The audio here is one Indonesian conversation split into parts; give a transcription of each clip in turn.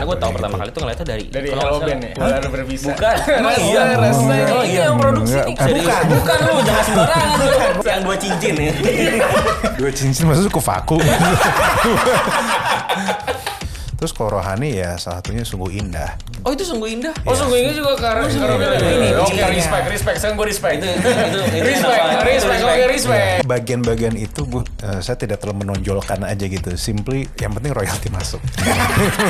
karena gue tau pertama kali tuh ngeliatnya dari dari Hello Band ya Hello Berbisa bukan emang iya oh iya yang produksi nih bukan bukan lu jangan sembarangan yang dua cincin ya dua cincin maksudnya suku vakum Terus kalau rohani ya salah satunya sungguh indah. Oh itu sungguh indah. Oh sungguh indah juga karena oh, Ini, Oke respect, respect. Saya gue respect. Itu, itu, respect, respect, oke respect. Bagian-bagian itu bu, uh, saya tidak terlalu menonjolkan aja gitu. Simply yang penting royalti masuk.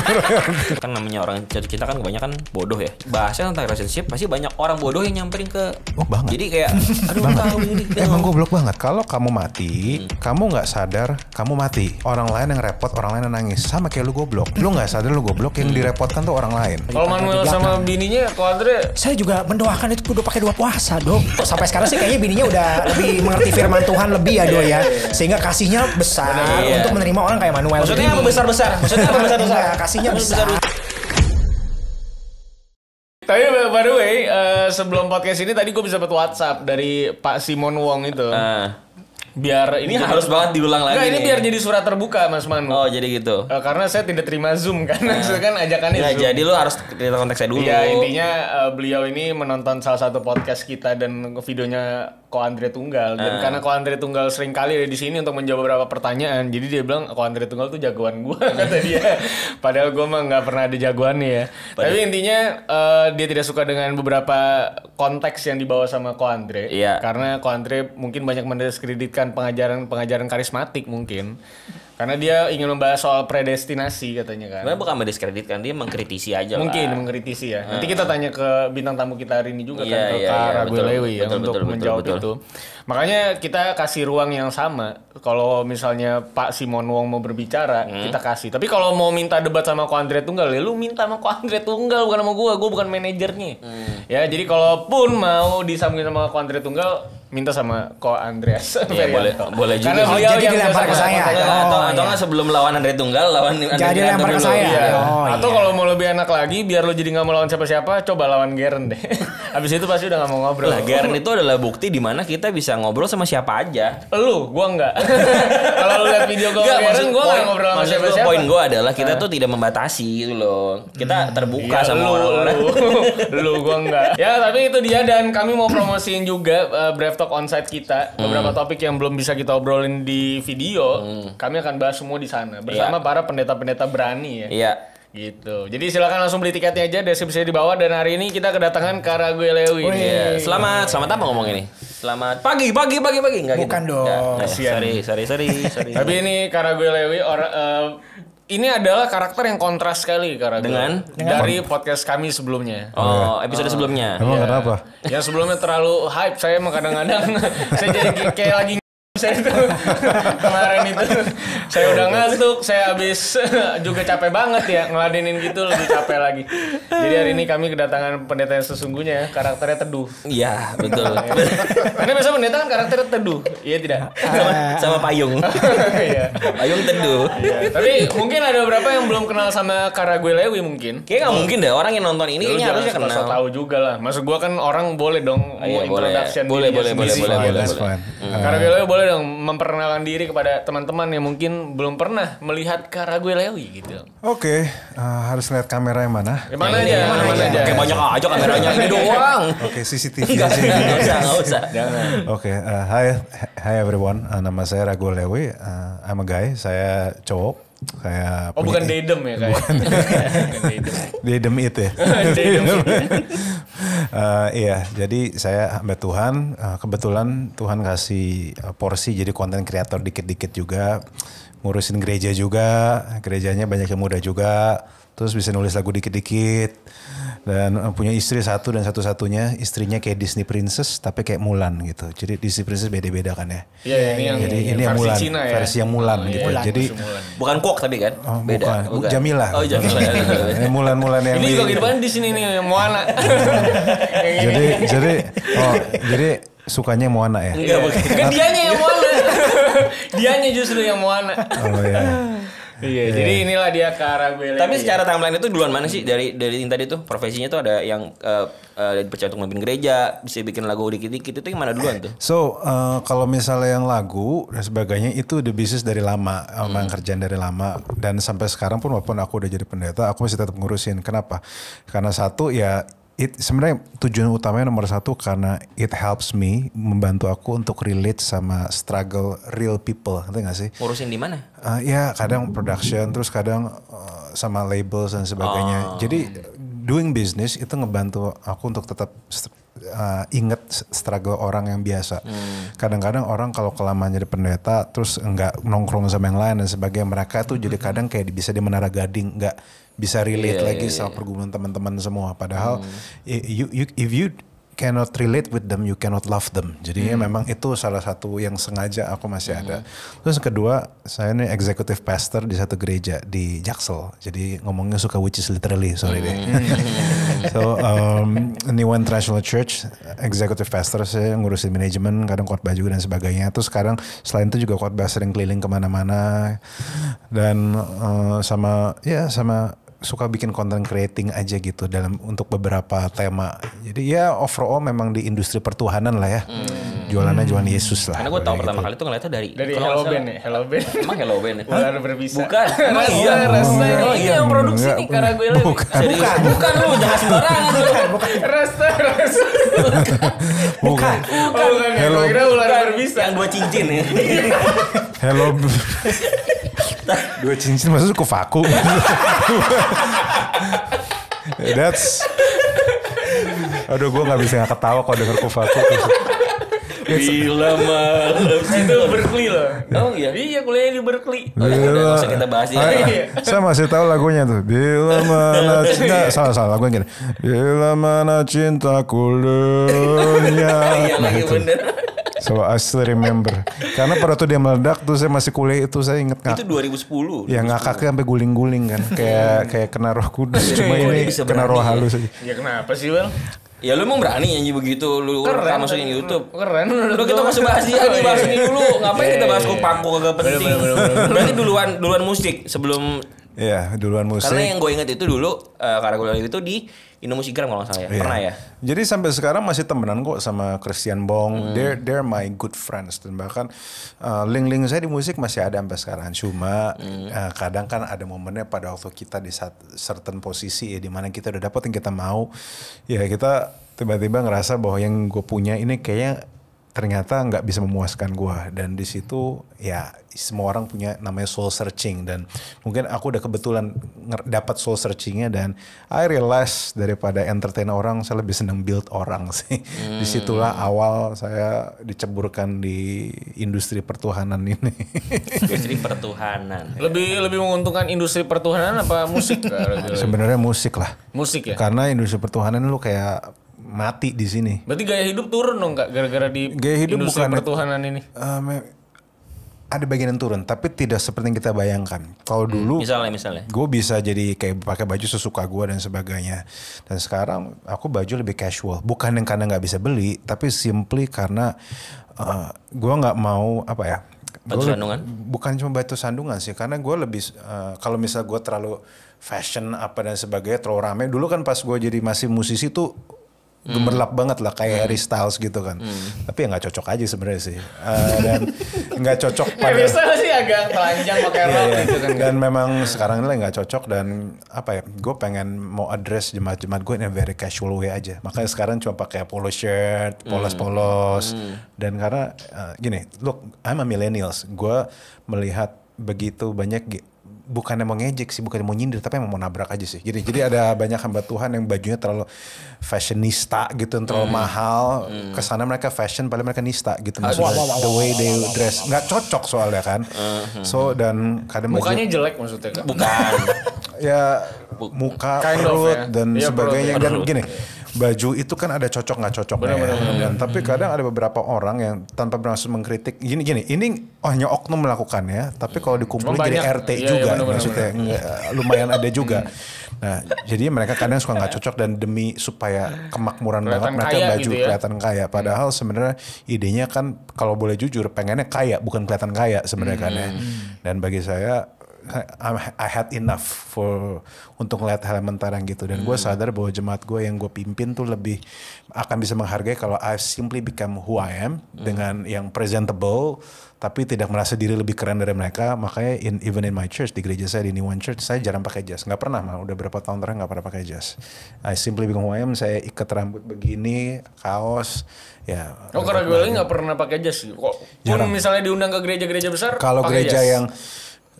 kan namanya orang cinta kan kebanyakan bodoh ya. Bahasnya tentang relationship pasti banyak orang bodoh yang nyamperin ke. Oh banget. Jadi kayak, aduh tahu ini. Gitu. Emang blok banget. Kalau kamu mati, hmm. kamu nggak sadar kamu mati. Orang lain yang repot, orang lain yang nangis. Sama kayak lu goblok. Lu nggak sadar lu goblok. Yang hmm. direpotkan tuh orang lain. Oh, kalau Manuel sama bininya, kalau Andre? Saya juga mendoakan itu udah pakai dua puasa dong. Sampai sekarang sih kayaknya bininya udah lebih mengerti firman Tuhan lebih ya Do ya. Sehingga kasihnya besar Benar, iya. untuk menerima orang kayak Manuel. Maksudnya apa besar-besar? Maksudnya apa iya, besar-besar? kasihnya besar. Tapi by the way, uh, sebelum podcast ini tadi gue bisa dapat WhatsApp dari Pak Simon Wong itu. Uh biar ini harus banget diulang lagi. Enggak, ini nih. biar jadi surat terbuka Mas Manu. Oh, jadi gitu. Uh, karena saya tidak terima Zoom kan. Nah. kan ajakannya nah, Zoom. jadi lu harus cerita konteksnya dulu. Iya, intinya uh, beliau ini menonton salah satu podcast kita dan videonya Ko Andre Tunggal dan uh. karena Ko Andre Tunggal sering kali ada di sini untuk menjawab beberapa pertanyaan jadi dia bilang Ko Andre Tunggal tuh jagoan gue kata dia padahal gue mah nggak pernah ada jagoannya ya padahal. tapi intinya uh, dia tidak suka dengan beberapa konteks yang dibawa sama Ko Andre yeah. karena Ko Andre mungkin banyak mendiskreditkan pengajaran pengajaran karismatik mungkin karena dia ingin membahas soal predestinasi katanya kan. Sebenarnya bukan mendiskreditkan, dia mengkritisi aja Mungkin lah. mengkritisi ya. Nanti kita tanya ke bintang tamu kita hari ini juga yeah, kan, ke yeah, iya, Kak yeah, Lewi ya betul, untuk betul, menjawab betul, betul. itu. Makanya kita kasih ruang yang sama. Kalau misalnya Pak Simon Wong mau berbicara, hmm. kita kasih. Tapi kalau mau minta debat sama Ko Andre Tunggal, ya lu minta sama Ko Andre Tunggal bukan sama gua, gua bukan manajernya. Hmm. Ya, jadi kalaupun mau disambungin sama Ko Andre Tunggal, minta sama Ko Andreas. Iya, boleh boleh juga. Karena, oh, jadi yang dilempar ke saya. Oh, atau iya. atau nggak sebelum lawan Andre Tunggal lawan Andre Jadi dilempar ke saya. Iya. Oh, iya. atau kalau mau lebih enak lagi biar lo jadi nggak mau lawan siapa-siapa coba lawan Geren deh. Abis itu pasti udah nggak mau ngobrol. Lah Geren itu adalah bukti di mana kita bisa ngobrol sama siapa aja. Lu, gua nggak. kalau lu lihat video gue Geren, gua nggak ngobrol sama siapa-siapa. Poin gua adalah kita tuh tidak membatasi gitu loh. Kita hmm. terbuka iya, sama orang-orang. Lu, gua nggak. Ya tapi itu dia dan kami mau promosiin juga eh, Brave Talk Onsite kita, beberapa hmm. topik yang belum bisa kita obrolin di video, hmm. kami akan bahas semua di sana bersama iya. para pendeta-pendeta berani ya. Iya. Gitu. Jadi silakan langsung beli tiketnya aja deskripsi di bawah dan hari ini kita kedatangan Karague Lewi. Yeah. Iya. Selamat, selamat apa ngomong ini? Selamat pagi, pagi, pagi, pagi enggak gitu. Bukan dong. Nah, sorry, sorry, sorry, sorry. Tapi ini Karague Lewi orang eh, ini adalah karakter yang kontras sekali karakter dengan, dengan dari podcast kami sebelumnya. Oh, episode uh, sebelumnya. Emang ya. kenapa? Ya sebelumnya terlalu hype saya emang kadang-kadang saya jadi kayak lagi saya itu kemarin itu saya udah ngantuk saya habis juga capek banget ya ngeladenin gitu lebih capek lagi jadi hari ini kami kedatangan pendeta yang sesungguhnya karakternya teduh iya betul karena biasa pendeta kan karakternya teduh iya tidak sama, sama payung iya. payung teduh ya, tapi mungkin ada beberapa yang belum kenal sama lewi mungkin kayak nggak mungkin deh orang yang nonton ini ini kayaknya harusnya kenal tahu juga lah maksud gua kan orang boleh dong mau iya, boleh. introduction boleh boleh boleh boleh iya, boleh boleh hmm. boleh boleh boleh dong memperkenalkan diri kepada teman-teman yang mungkin belum pernah melihat ke Lewi gitu. Oke, uh, harus lihat kamera yang mana? Yang mana aja, mana, mana aja. Kayak banyak aja kameranya ini doang. Oke, CCTV aja. Enggak usah, enggak usah. Oke, eh, hi hi everyone. Uh, nama saya Ragu Lewi. Uh, I'm a guy. Saya cowok kayak oh punya, bukan Dedem ya kayak bukan, Dedem itu ya eh, iya jadi saya hamba Tuhan uh, kebetulan Tuhan kasih uh, eh, porsi jadi konten kreator dikit-dikit juga ngurusin gereja juga gerejanya banyak yang muda juga terus bisa nulis lagu dikit-dikit dan eh, punya istri satu dan satu-satunya istrinya kayak Disney Princess tapi kayak Mulan gitu. Jadi Disney Princess beda-beda kan ya. Iya, yeah, ini yang Jadi yeah, ini yang versi Mulan, Cina ya. versi yang Mulan oh, gitu. Yeah, Jadi Mulan. bukan Kok tapi kan? Oh, beda. Bukan. bukan. Jamila. Oh, Jamila. ini Mulan-Mulan yang Ini juga kehidupan di sini nih yang Moana. jadi jadi oh, jadi sukanya Moana ya? Enggak, bukan. Kan dianya yang Moana. dianya justru yang Moana. Oh iya. Iya, yeah. jadi inilah dia ke gue. Tapi secara timeline itu duluan mana sih dari dari yang tadi tuh profesinya tuh ada yang uh, eh, uh, eh, percaya untuk memimpin gereja, bisa bikin lagu dikit-dikit itu yang mana duluan tuh? So uh, kalau misalnya yang lagu dan sebagainya itu the bisnis dari lama, hmm. emang kerjaan dari lama dan sampai sekarang pun walaupun aku udah jadi pendeta, aku masih tetap ngurusin. Kenapa? Karena satu ya it sebenarnya tujuan utamanya nomor satu karena it helps me membantu aku untuk relate sama struggle real people, ngerti gak sih? Ngurusin di mana? Uh, ya kadang production, terus kadang uh, sama labels dan sebagainya. Oh. Jadi doing business itu ngebantu aku untuk tetap uh, eh, inget struggle orang yang biasa. Hmm. Kadang-kadang hmm. orang kalau kelamaan jadi pendeta, terus nggak nongkrong sama yang lain dan sebagainya, mereka tuh jadi kadang kayak bisa di menara gading, nggak bisa relate yeah, lagi yeah, sama pergumulan teman-teman semua. Padahal hmm. you, you, if you cannot relate with them, you cannot love them. Jadi hmm. memang itu salah satu yang sengaja aku masih hmm. ada. Terus kedua, saya ini executive pastor di satu gereja di Jaksel. Jadi ngomongnya suka which is literally, sorry hmm. deh. so, um, New International Church, executive pastor, saya ngurusin manajemen, kadang khotbah juga dan sebagainya. Terus sekarang selain itu juga khotbah sering keliling kemana-mana. Dan uh, sama, ya sama suka bikin konten creating aja gitu dalam untuk beberapa tema. Jadi ya overall memang di industri pertuhanan lah ya. Hmm. Jualannya jualan Yesus lah. Karena gue tau pertama gitu. kali tuh ngeliatnya dari dari Hello Ben ya, Hello Ben. Emang Hello Ben. ya? Ular berbisa. Bukan. Emang iya. Rasa ini iya, iya, iya. yang produksi nih karena gue Bukan. Bukan. Bukan lu jangan sembarangan. Bukan. Rasa rasa bukan. Bukan. Oh, bukan. Hello. Kira ular berbisa. Yang dua cincin ya. Hello. dua cincin maksudnya ke vaku. That's Aduh gue gak bisa gak ketawa kalau denger kufaku. Bila malam itu Berkeley loh. Oh iya. Iya kuliahnya di Berkeley. Oh, Bila. Iya, usah kita bahas ya. Iya. Saya masih tahu lagunya tuh. Bila mana cinta salah salah lagunya gini. Bila mana cinta lenyap. Iya lagi iya, gitu. bener. So I still remember. Karena pada waktu dia meledak tuh saya masih kuliah itu saya inget kan. Itu 2010. Ya ngakaknya sampai guling-guling kan. kayak kayak kena roh kudus. Cuma ini kena roh halus aja. Ya kenapa sih Bang? Ya lu emang berani nyanyi begitu lu keren, masukin YouTube. Keren. Lu kita masih bahas dia nih oh, bahas iya. ini dulu. Ngapain iya, kita bahas iya, kupaku kagak penting. Berarti duluan duluan musik sebelum Iya, duluan musik. Karena yang gue inget itu dulu uh, karena itu di Indomusikgram kalau nggak salah ya. Iya. Pernah ya. Jadi sampai sekarang masih temenan kok sama Christian Bong. Hmm. They're, they're my good friends dan bahkan link eh, link-link saya di musik masih ada sampai sekarang. Cuma hmm. uh, kadang kan ada momennya pada waktu kita di saat certain posisi ya di mana kita udah dapet yang kita mau. Ya kita tiba-tiba ngerasa bahwa yang gue punya ini kayaknya ternyata nggak bisa memuaskan gue dan di situ ya semua orang punya namanya soul searching dan mungkin aku udah kebetulan dapat soul searchingnya dan I realize daripada entertain orang saya lebih seneng build orang sih hmm. disitulah awal saya diceburkan di industri pertuhanan ini industri pertuhanan lebih lebih menguntungkan industri pertuhanan apa musik gitu. sebenarnya musik lah musik ya karena industri pertuhanan lu kayak mati di sini. Berarti gaya hidup turun dong kak gara-gara di gaya hidup industri bukan pertuhanan ini. Um, ada bagian yang turun, tapi tidak seperti yang kita bayangkan. Kalau hmm, dulu, hmm, misalnya, misalnya, gue bisa jadi kayak pakai baju sesuka gue dan sebagainya. Dan sekarang aku baju lebih casual, bukan yang karena nggak bisa beli, tapi simply karena uh, eh, gue nggak mau apa ya. Batu gua, sandungan? Bukan cuma batu sandungan sih, karena gue lebih uh, kalau misal gue terlalu fashion apa dan sebagainya terlalu rame. Dulu kan pas gue jadi masih musisi tuh gemerlap hmm. banget lah kayak hmm. Harry Styles gitu kan. Hmm. Tapi ya nggak cocok aja sebenarnya sih. Uh, dan nggak cocok ya, pada Harry Styles sih agak telanjang pakai iya, rok yeah, gitu kan. Dan memang sekarang ini nggak cocok dan apa ya? Gue pengen mau address jemaat-jemaat gue in very casual way aja. Makanya sekarang cuma pakai polo shirt, hmm. polos-polos. Hmm. Dan karena uh, gini, look, I'm a millennials. Gue melihat begitu banyak bukannya mau ngejek sih, bukannya mau nyindir, tapi emang mau nabrak aja sih. Jadi jadi ada banyak hamba Tuhan yang bajunya terlalu fashionista gitu, terlalu hmm. mahal. Hmm. Kesana mereka fashion, padahal mereka nista gitu. Maksudnya wah, wah, the way they dress nggak cocok soalnya kan. Uh-huh. So dan kadang mukanya baju, jelek maksudnya kan? Bukan. ya muka, kind perut ya. dan iya, ya, sebagainya dan gini baju itu kan ada cocok nggak cocok Bener, ya. bener, bener. Tapi kadang ada beberapa orang yang tanpa bermaksud mengkritik gini gini ini oh, hanya oknum melakukannya tapi kalau dikumpulin jadi RT iya, iya, juga iya, bener, maksudnya bener, bener. lumayan ada juga. Hmm. Nah jadi mereka kadang suka nggak cocok dan demi supaya kemakmuran kelihatan banget mereka baju gitu ya? kelihatan kaya. Hmm. Padahal sebenarnya idenya kan kalau boleh jujur pengennya kaya bukan kelihatan kaya sebenarnya hmm. kan ya. Hmm. Dan bagi saya I had enough for untuk hal mentarang gitu dan hmm. gue sadar bahwa jemaat gue yang gue pimpin tuh lebih akan bisa menghargai kalau I simply become who I am hmm. dengan yang presentable tapi tidak merasa diri lebih keren dari mereka makanya in, even in my church di gereja saya di New One Church saya jarang pakai jas nggak pernah mah udah berapa tahun terakhir nggak pernah pakai jas I simply become who I am saya ikat rambut begini kaos ya oh karena gue nggak pernah pakai jas kok pun misalnya diundang ke gereja-gereja besar kalau gereja jazz. yang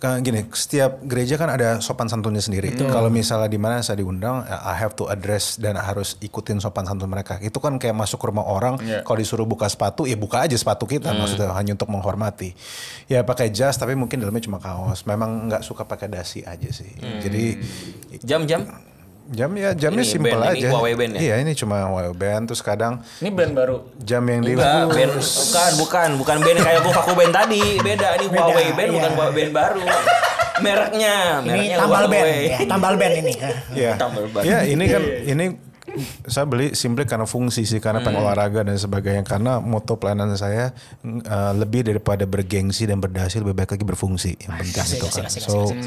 kan gini, setiap gereja kan ada sopan santunnya sendiri. Mm. Kalau misalnya di mana saya diundang, ya, I have to address dan harus ikutin sopan santun mereka. Itu kan kayak masuk ke rumah orang, yeah. kalau disuruh buka sepatu, ya buka aja sepatu kita. Mm. Maksudnya hanya untuk menghormati. Ya pakai jas, tapi mungkin dalamnya cuma kaos. Memang nggak suka pakai dasi aja sih. Mm. Jadi jam-jam Jam ya jamnya simpel aja. Ini Huawei band ya. Iya ini cuma Huawei band terus kadang. Ini band baru. Jam yang di. Enggak, band bukan bukan bukan band kayak gua vakum band tadi beda ini beda, Huawei band iya. bukan Huawei band baru. Mereknya, mereknya ini tambal Huawei. band, ya, tambal band ini. Iya. tambal band. Iya ini kan iya, iya. ini saya beli simply karena fungsi sih karena hmm. pengen olahraga dan sebagainya karena moto pelayanan saya uh, lebih daripada bergengsi dan berdasi lebih baik lagi berfungsi yang penting itu kan so kasih, eh,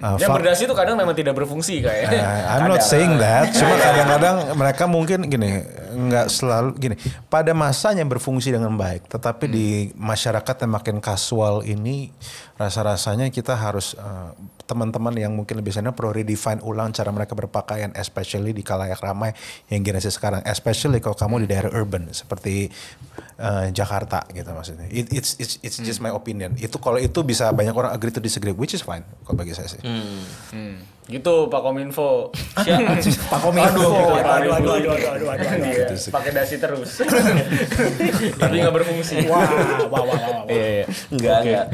Uh, hmm. yang berdasi itu kadang memang tidak berfungsi kayak uh, ya. eh, I'm not saying that cuma kadang-kadang mereka mungkin gini nggak selalu gini pada masanya berfungsi dengan baik tetapi hmm. di masyarakat yang makin kasual ini rasa-rasanya kita harus teman eh, teman-teman yang mungkin lebih sana perlu redefine ulang cara mereka berpakaian especially di kalayak ramai yang generasi sekarang especially kalau kamu di daerah urban seperti uh, Jakarta gitu maksudnya It, it's it's it's just hmm. my opinion itu kalau itu bisa banyak orang agree to disagree which is fine kalau bagi saya sih hmm. Hmm gitu Pak Kominfo. Pak Kominfo. Aduh, aduh, aduh, aduh, aduh, aduh, aduh, aduh, aduh. Pakai dasi terus. Tapi nggak berfungsi. Wah, wah, wah, wah. Iya, iya. Enggak, enggak.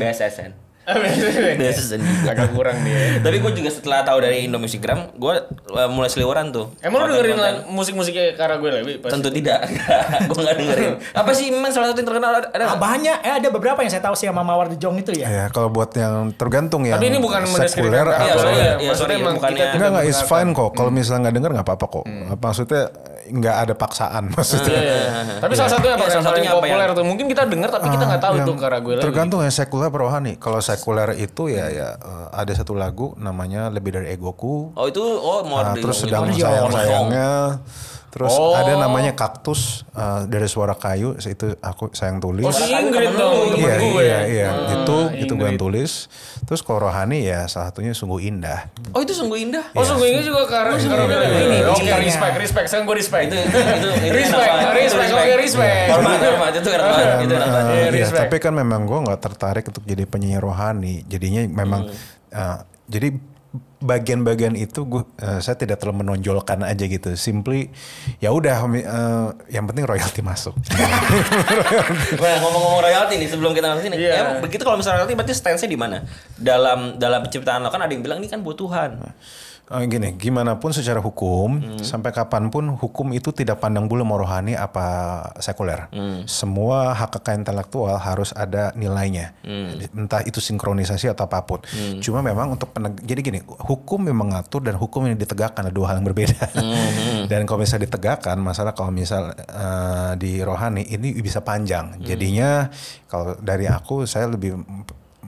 BSSN. Biasa Agak kurang dia. Tapi gue juga setelah tahu dari Gram, gue eh, mulai seliweran tuh. Emang lu dengerin lan- musik-musiknya Kara gue lebih? Pasti. Tentu tidak. gue gak dengerin. Apa sih memang salah satu yang terkenal ada? ah, banyak. Eh ada beberapa yang saya tahu sih sama Mawar di Jong itu ya. Ya kalau buat yang tergantung ya. Tapi ini bukan sekuler atau. Iya, iya, ya, iya, sorry, ya, maksudnya ya, ya, kita. Enggak enggak, it's fine kok. Kalau hmm. misalnya nggak denger nggak apa-apa kok. Hmm. Maksudnya nggak ada paksaan maksudnya. Yeah, yeah, yeah. tapi salah iya. satunya apa yeah, iya, yang salah populer yang... tuh mungkin kita dengar tapi kita nggak tahu itu karena gue tergantung lagi. ya sekuler atau rohani. Kalau sekuler itu ya ya uh, ada satu lagu namanya lebih dari egoku. Oh itu oh mau uh, terus sedang sayang sayangnya. Sayang Terus oh. ada namanya kaktus uh, dari suara kayu itu aku sayang tulis. Oh, Ingrid iya, Iya, iya, ah, itu itu gue yang tulis. Terus kalau rohani ya salah satunya sungguh indah. Oh, itu sungguh indah. Oh, ya. sungguh indah juga karena oh, sungguh indah. ini. Oke, respect, respect. Sekarang gue respect. Itu, itu, itu, itu respect, respect. Oke, respect. tapi kan memang gue nggak tertarik untuk jadi penyanyi rohani. Jadinya memang jadi bagian-bagian itu gue uh, saya tidak terlalu menonjolkan aja gitu. Simply ya udah uh, yang penting royalti masuk. ngomong-ngomong royalti nih sebelum kita masuk sini. Yeah. Ya begitu kalau misalnya royalti berarti stance-nya di mana? Dalam dalam penciptaan lo kan ada yang bilang ini kan buat butuhan. Eh, gini, gimana pun secara hukum, hmm. sampai kapanpun hukum itu tidak pandang bulu mau rohani apa sekuler. Hmm. Semua hak kekayaan intelektual harus ada nilainya, hmm. entah itu sinkronisasi atau apapun. Hmm. Cuma memang untuk peneg jadi gini, hukum yang mengatur dan hukum yang ditegakkan ada dua hal yang berbeda. Hmm. hmm. dan kalau misalnya ditegakkan, masalah kalau misal uh, di rohani ini bisa panjang. Hmm. Jadinya kalau dari aku saya lebih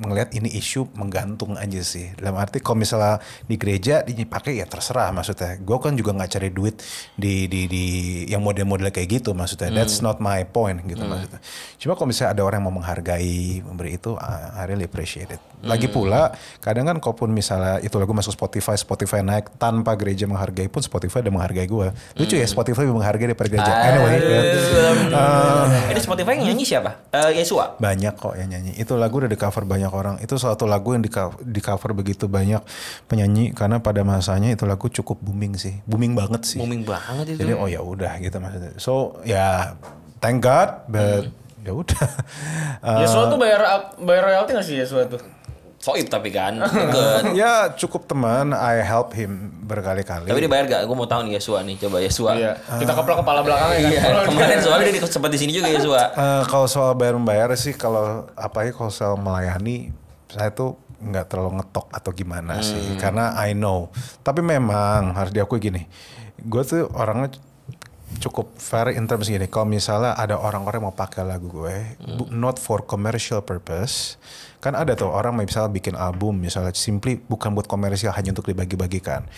melihat ini isu menggantung aja sih. Dalam arti kalau misalnya di gereja dipakai ya terserah maksudnya. Gue kan juga nggak cari duit di di di yang model-model kayak gitu maksudnya. That's hmm. not my point gitu hmm. maksudnya. Cuma kalau misalnya ada orang yang mau menghargai memberi itu, I really appreciate it. Lagi hmm. pula kadang kan kalaupun misalnya itu lagu masuk Spotify, Spotify naik tanpa gereja menghargai pun Spotify udah menghargai gue. Lucu ya hmm. Spotify lebih menghargai daripada gereja. Anyway, ya. uh, ini eh. eh, Spotify yang nyanyi siapa? Uh, Yesua. Banyak kok yang nyanyi. Itu lagu udah di cover banyak banyak orang. Itu suatu lagu yang di cover, begitu banyak penyanyi karena pada masanya itu lagu cukup booming sih. Booming banget sih. Booming banget itu. Jadi oh ya udah gitu maksudnya. So ya thank God but hmm. ya udah. uh, Yesua tuh eh, bayar bayar royalti gak sih ya tuh? Soib tapi kan deket. ya cukup teman, I help him berkali-kali. Tapi dibayar gak? Gue mau tahu nih Yesua nih, coba Yesua. Iya. Kita kepala kepala belakang ya kan. Iya. Kemarin soalnya dia sempat di sini juga Yesua. Uh, kalau soal bayar membayar sih, kalau apa ya kalau soal melayani, saya tuh nggak terlalu ngetok atau gimana hmm. sih, karena I know. Tapi memang harus diakui gini, gue tuh orangnya cukup fair in terms gini. Kalau misalnya ada orang-orang mau pakai lagu gue, hmm. not for commercial purpose, kan ada tuh orang misalnya bikin album, misalnya simply bukan buat komersial hanya untuk dibagi-bagikan.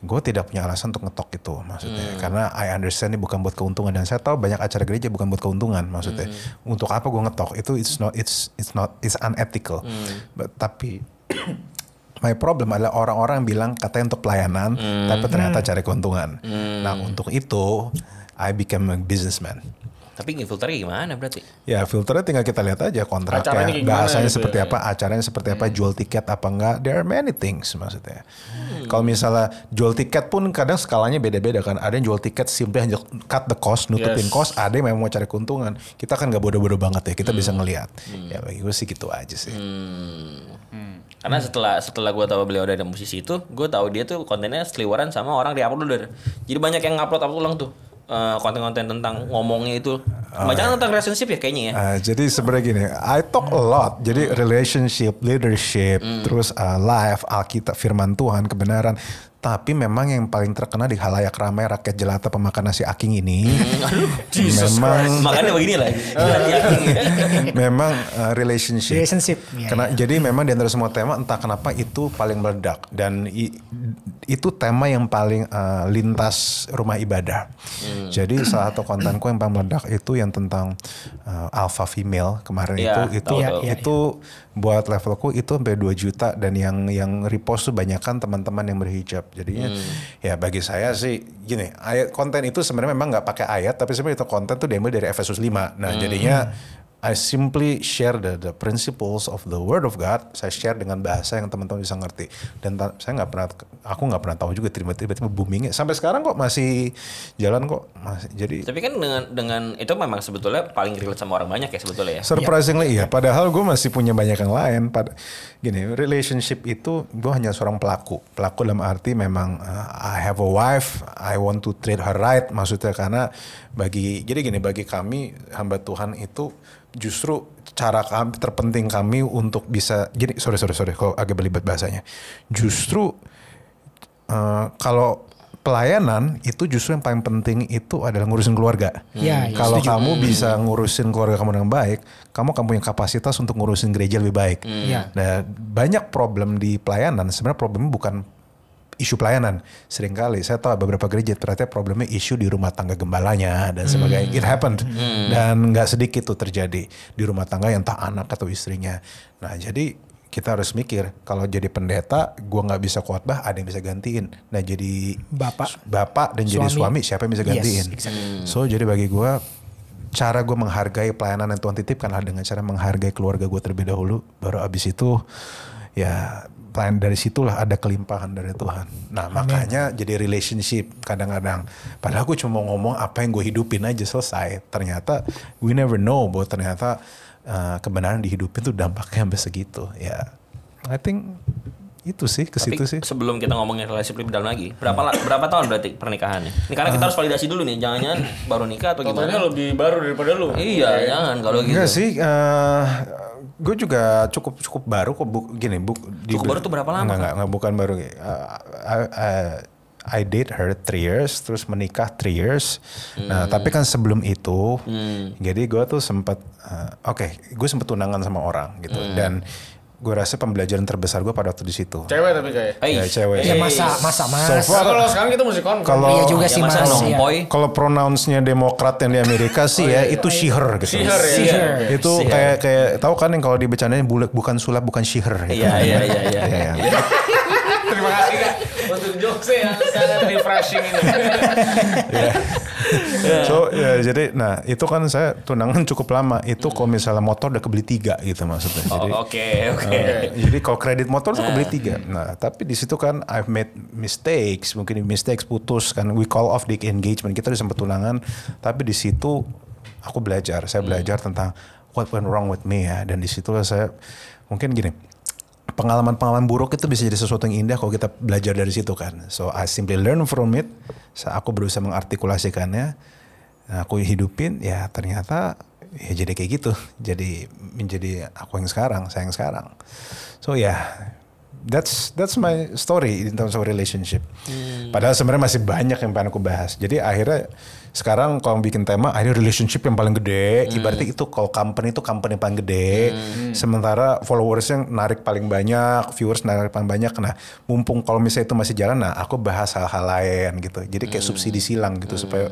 Gue tidak punya alasan untuk ngetok itu maksudnya, hmm. karena I understand ini bukan buat keuntungan dan saya tahu banyak acara gereja bukan buat keuntungan maksudnya. Hmm. Untuk apa gue ngetok? Itu it's not it's it's not it's unethical. Hmm. But, tapi my problem adalah orang-orang bilang katanya untuk pelayanan, mm. tapi ternyata cari keuntungan. Mm. Nah untuk itu I became a businessman. Tapi filternya gimana berarti? Ya filternya tinggal kita lihat aja kontraknya, ya. bahasanya gitu seperti ya. apa, acaranya seperti hmm. apa, jual tiket apa enggak. There are many things maksudnya. Hmm. Kalau misalnya jual tiket pun kadang skalanya beda-beda kan. Ada yang jual tiket simply hanya cut the cost, nutupin yes. cost. Ada yang memang mau cari keuntungan. Kita kan nggak bodoh-bodoh banget ya. Kita hmm. bisa ngelihat. Ya, hmm. Ya bagi gue sih gitu aja sih. Hmm. Hmm. Karena setelah setelah gue tahu beliau ada musisi itu, gue tahu dia tuh kontennya seliwaran sama orang di uploader. Jadi banyak yang ngupload upload ulang tuh Eh, konten-konten uh, tentang eh. ngomongnya itu ah. macam okay. tentang relationship ya kayaknya ya. Uh, jadi sebenarnya gini, I talk a lot. Jadi hmm. relationship, leadership, mm. terus uh, life, Alkitab, firman Tuhan, kebenaran tapi memang yang paling terkena di halayak ramai rakyat jelata pemakan nasi aking ini hmm, memang makannya begini lah memang uh, relationship relationship iya, iya. jadi memang di antara semua tema entah kenapa itu paling meledak dan i, itu tema yang paling uh, lintas rumah ibadah hmm. jadi salah satu kontenku yang paling meledak itu yang tentang uh, alpha female kemarin yeah, itu itu tahu, iya, itu, tahu. itu buat levelku itu sampai 2 juta dan yang yang repost tuh kan teman-teman yang berhijab. Jadinya hmm. ya bagi saya sih gini, ayat konten itu sebenarnya memang nggak pakai ayat tapi sebenarnya itu konten tuh diambil dari Efesus 5. Nah, hmm. jadinya I simply share the, the principles of the Word of God. Saya share dengan bahasa yang teman-teman bisa ngerti. Dan saya nggak pernah, aku nggak pernah tahu juga tiba-tiba boomingnya. Sampai sekarang kok masih jalan kok. Masih, jadi. Tapi kan dengan dengan itu memang sebetulnya paling relate sama orang banyak ya sebetulnya ya. Surprisingly ya. Padahal gue masih punya banyak yang lain. Pada, gini relationship itu gue hanya seorang pelaku pelaku dalam arti memang uh, I have a wife I want to treat her right maksudnya karena bagi jadi gini bagi kami hamba Tuhan itu justru cara kami terpenting kami untuk bisa jadi sorry sorry sorry kalau agak belibet bahasanya justru uh, kalau pelayanan itu justru yang paling penting itu adalah ngurusin keluarga. Hmm. Ya, ya, Kalau kamu hmm. bisa ngurusin keluarga kamu dengan baik, kamu akan punya kapasitas untuk ngurusin gereja lebih baik. Hmm. Ya. Nah, banyak problem di pelayanan sebenarnya problemnya bukan isu pelayanan. Seringkali saya tahu beberapa gereja ternyata problemnya isu di rumah tangga gembalanya dan hmm. sebagainya. It happened hmm. dan nggak sedikit tuh terjadi di rumah tangga yang tak anak atau istrinya. Nah jadi kita harus mikir kalau jadi pendeta gue nggak bisa khotbah ada yang bisa gantiin nah jadi bapak bapak dan suami. jadi suami siapa yang bisa gantiin yes, exactly. Hmm. so jadi bagi gue cara gue menghargai pelayanan yang Tuhan titipkan adalah dengan cara menghargai keluarga gue terlebih dahulu baru abis itu ya plan dari situlah ada kelimpahan dari Tuhan. Nah Amin. makanya jadi relationship kadang-kadang. Padahal gue cuma ngomong apa yang gue hidupin aja selesai. Ternyata we never know bahwa ternyata Eh, kebenaran dihidupin tuh dampaknya sampai segitu ya I think itu sih ke situ sih sebelum kita ngomongin relationship lebih dalam lagi berapa hmm. berapa tahun berarti pernikahannya ini karena kita ah. harus validasi dulu nih jangan-jangan baru nikah atau gimana lebih baru daripada lu iya ya. jangan kalau gitu enggak iya sih uh, eh, gue juga cukup cukup baru kok bu, gini bu cukup di, baru tuh berapa lama enggak, enggak, enggak bukan baru uh, uh, uh, I date her three years, terus menikah three years. Hmm. Nah, tapi kan sebelum itu, hmm. jadi gue tuh sempat, uh, eh, oke, okay, gue sempat tunangan sama orang gitu. Hmm. Dan gue rasa pembelajaran terbesar gue pada waktu di situ. Cewek tapi kayak. Ya? ya cewek. Ya masa masa masa. So far, kalau sekarang kita mesti konfirm. Kalau iya juga sih iya, mas. Ya. Kalau pronounce-nya Demokrat yang di Amerika sih ya, oh, ya iya, itu iya. she gitu. She her ya. She her. Iya. Itu she kayak kayak tahu kan yang kalau di bercandanya bukan sulap bukan she her gitu. Iya, Iya iya iya iya sih yang refreshing ini. Ya. Ya. So ya jadi nah itu kan saya tunangan cukup lama itu hmm. kalau misalnya motor udah kebeli tiga gitu maksudnya. Oh, oke oh, oke. Okay, okay. uh, jadi kalau kredit motor tuh nah. kebeli tiga. Nah tapi di situ kan I've made mistakes mungkin mistakes putus kan we call off the engagement kita udah sempat tunangan tapi di situ aku belajar saya hmm. belajar hmm. tentang what went wrong with me ya dan di situ saya mungkin gini pengalaman-pengalaman buruk itu bisa jadi sesuatu yang indah kalau kita belajar dari situ kan. So I simply learn from it. So, aku berusaha mengartikulasikannya. Aku hidupin ya ternyata ya jadi kayak gitu. Jadi menjadi aku yang sekarang, saya yang sekarang. So ya yeah, that's that's my story in terms of relationship. Hmm. Padahal sebenarnya masih banyak yang pengen aku bahas. Jadi akhirnya sekarang kalau bikin tema ada relationship yang paling gede hmm. ibaratnya itu kalau company itu company paling gede hmm. sementara yang narik paling banyak viewers narik paling banyak nah mumpung kalau misalnya itu masih jalan nah aku bahas hal-hal lain gitu jadi kayak hmm. subsidi silang gitu hmm. supaya